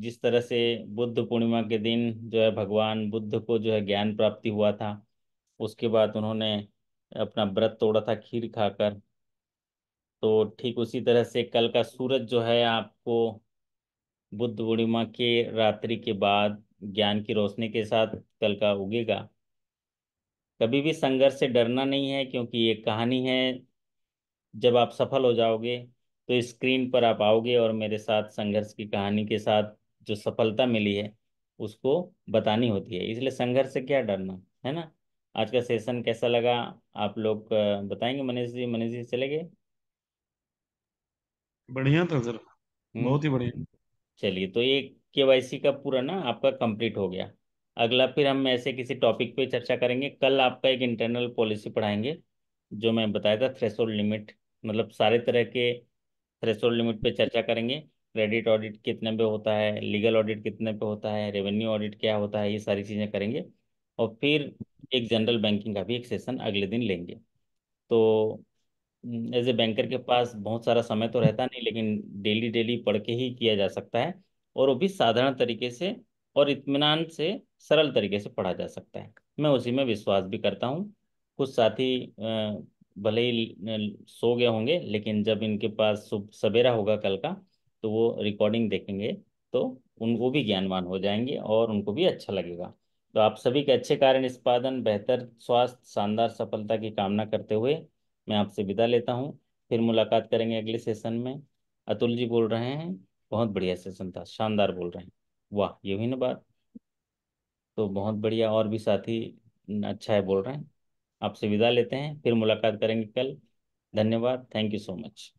जिस तरह से बुद्ध पूर्णिमा के दिन जो है भगवान बुद्ध को जो है ज्ञान प्राप्ति हुआ था उसके बाद उन्होंने अपना व्रत तोड़ा था खीर खाकर तो ठीक उसी तरह से कल का सूरज जो है आपको बुद्ध पूर्णिमा के रात्रि के बाद ज्ञान की रोशनी के साथ कल का उगेगा कभी भी संघर्ष से डरना नहीं है क्योंकि ये कहानी है जब आप सफल हो जाओगे तो स्क्रीन पर आप आओगे और मेरे साथ संघर्ष की कहानी के साथ जो सफलता मिली है उसको बतानी होती है इसलिए संघर्ष से क्या डरना है ना आज का सेशन कैसा लगा आप लोग बताएंगे मनीष जी मनीष जी चले गए बढ़िया था सर हम्म। बहुत ही बढ़िया चलिए तो ये केवाईसी का पूरा ना आपका कंप्लीट हो गया अगला फिर हम ऐसे किसी टॉपिक पे चर्चा करेंगे कल आपका एक इंटरनल पॉलिसी पढ़ाएंगे जो मैं बताया था थ्रेशोल्ड लिमिट मतलब सारे तरह के थ्रेशोल्ड लिमिट पे चर्चा करेंगे क्रेडिट ऑडिट कितने पे होता है लीगल ऑडिट कितने पे होता है रेवेन्यू ऑडिट क्या होता है ये सारी चीज़ें करेंगे और फिर एक जनरल बैंकिंग का भी एक सेशन अगले दिन लेंगे तो एज ए बैंकर के पास बहुत सारा समय तो रहता नहीं लेकिन डेली डेली पढ़ के ही किया जा सकता है और वो भी साधारण तरीके से और इतमान से सरल तरीके से पढ़ा जा सकता है मैं उसी में विश्वास भी करता हूँ कुछ साथी भले ही सो गए होंगे लेकिन जब इनके पास सुबह सवेरा होगा कल का तो वो रिकॉर्डिंग देखेंगे तो उनको भी ज्ञानवान हो जाएंगे और उनको भी अच्छा लगेगा तो आप सभी के अच्छे कार्य निष्पादन बेहतर स्वास्थ्य शानदार सफलता की कामना करते हुए मैं आपसे विदा लेता हूँ फिर मुलाकात करेंगे अगले सेशन में अतुल जी बोल रहे हैं बहुत बढ़िया सेशन था शानदार बोल रहे हैं वाह ये भी ना बात तो बहुत बढ़िया और भी साथी अच्छा है बोल रहे हैं आपसे विदा लेते हैं फिर मुलाकात करेंगे कल धन्यवाद थैंक यू सो मच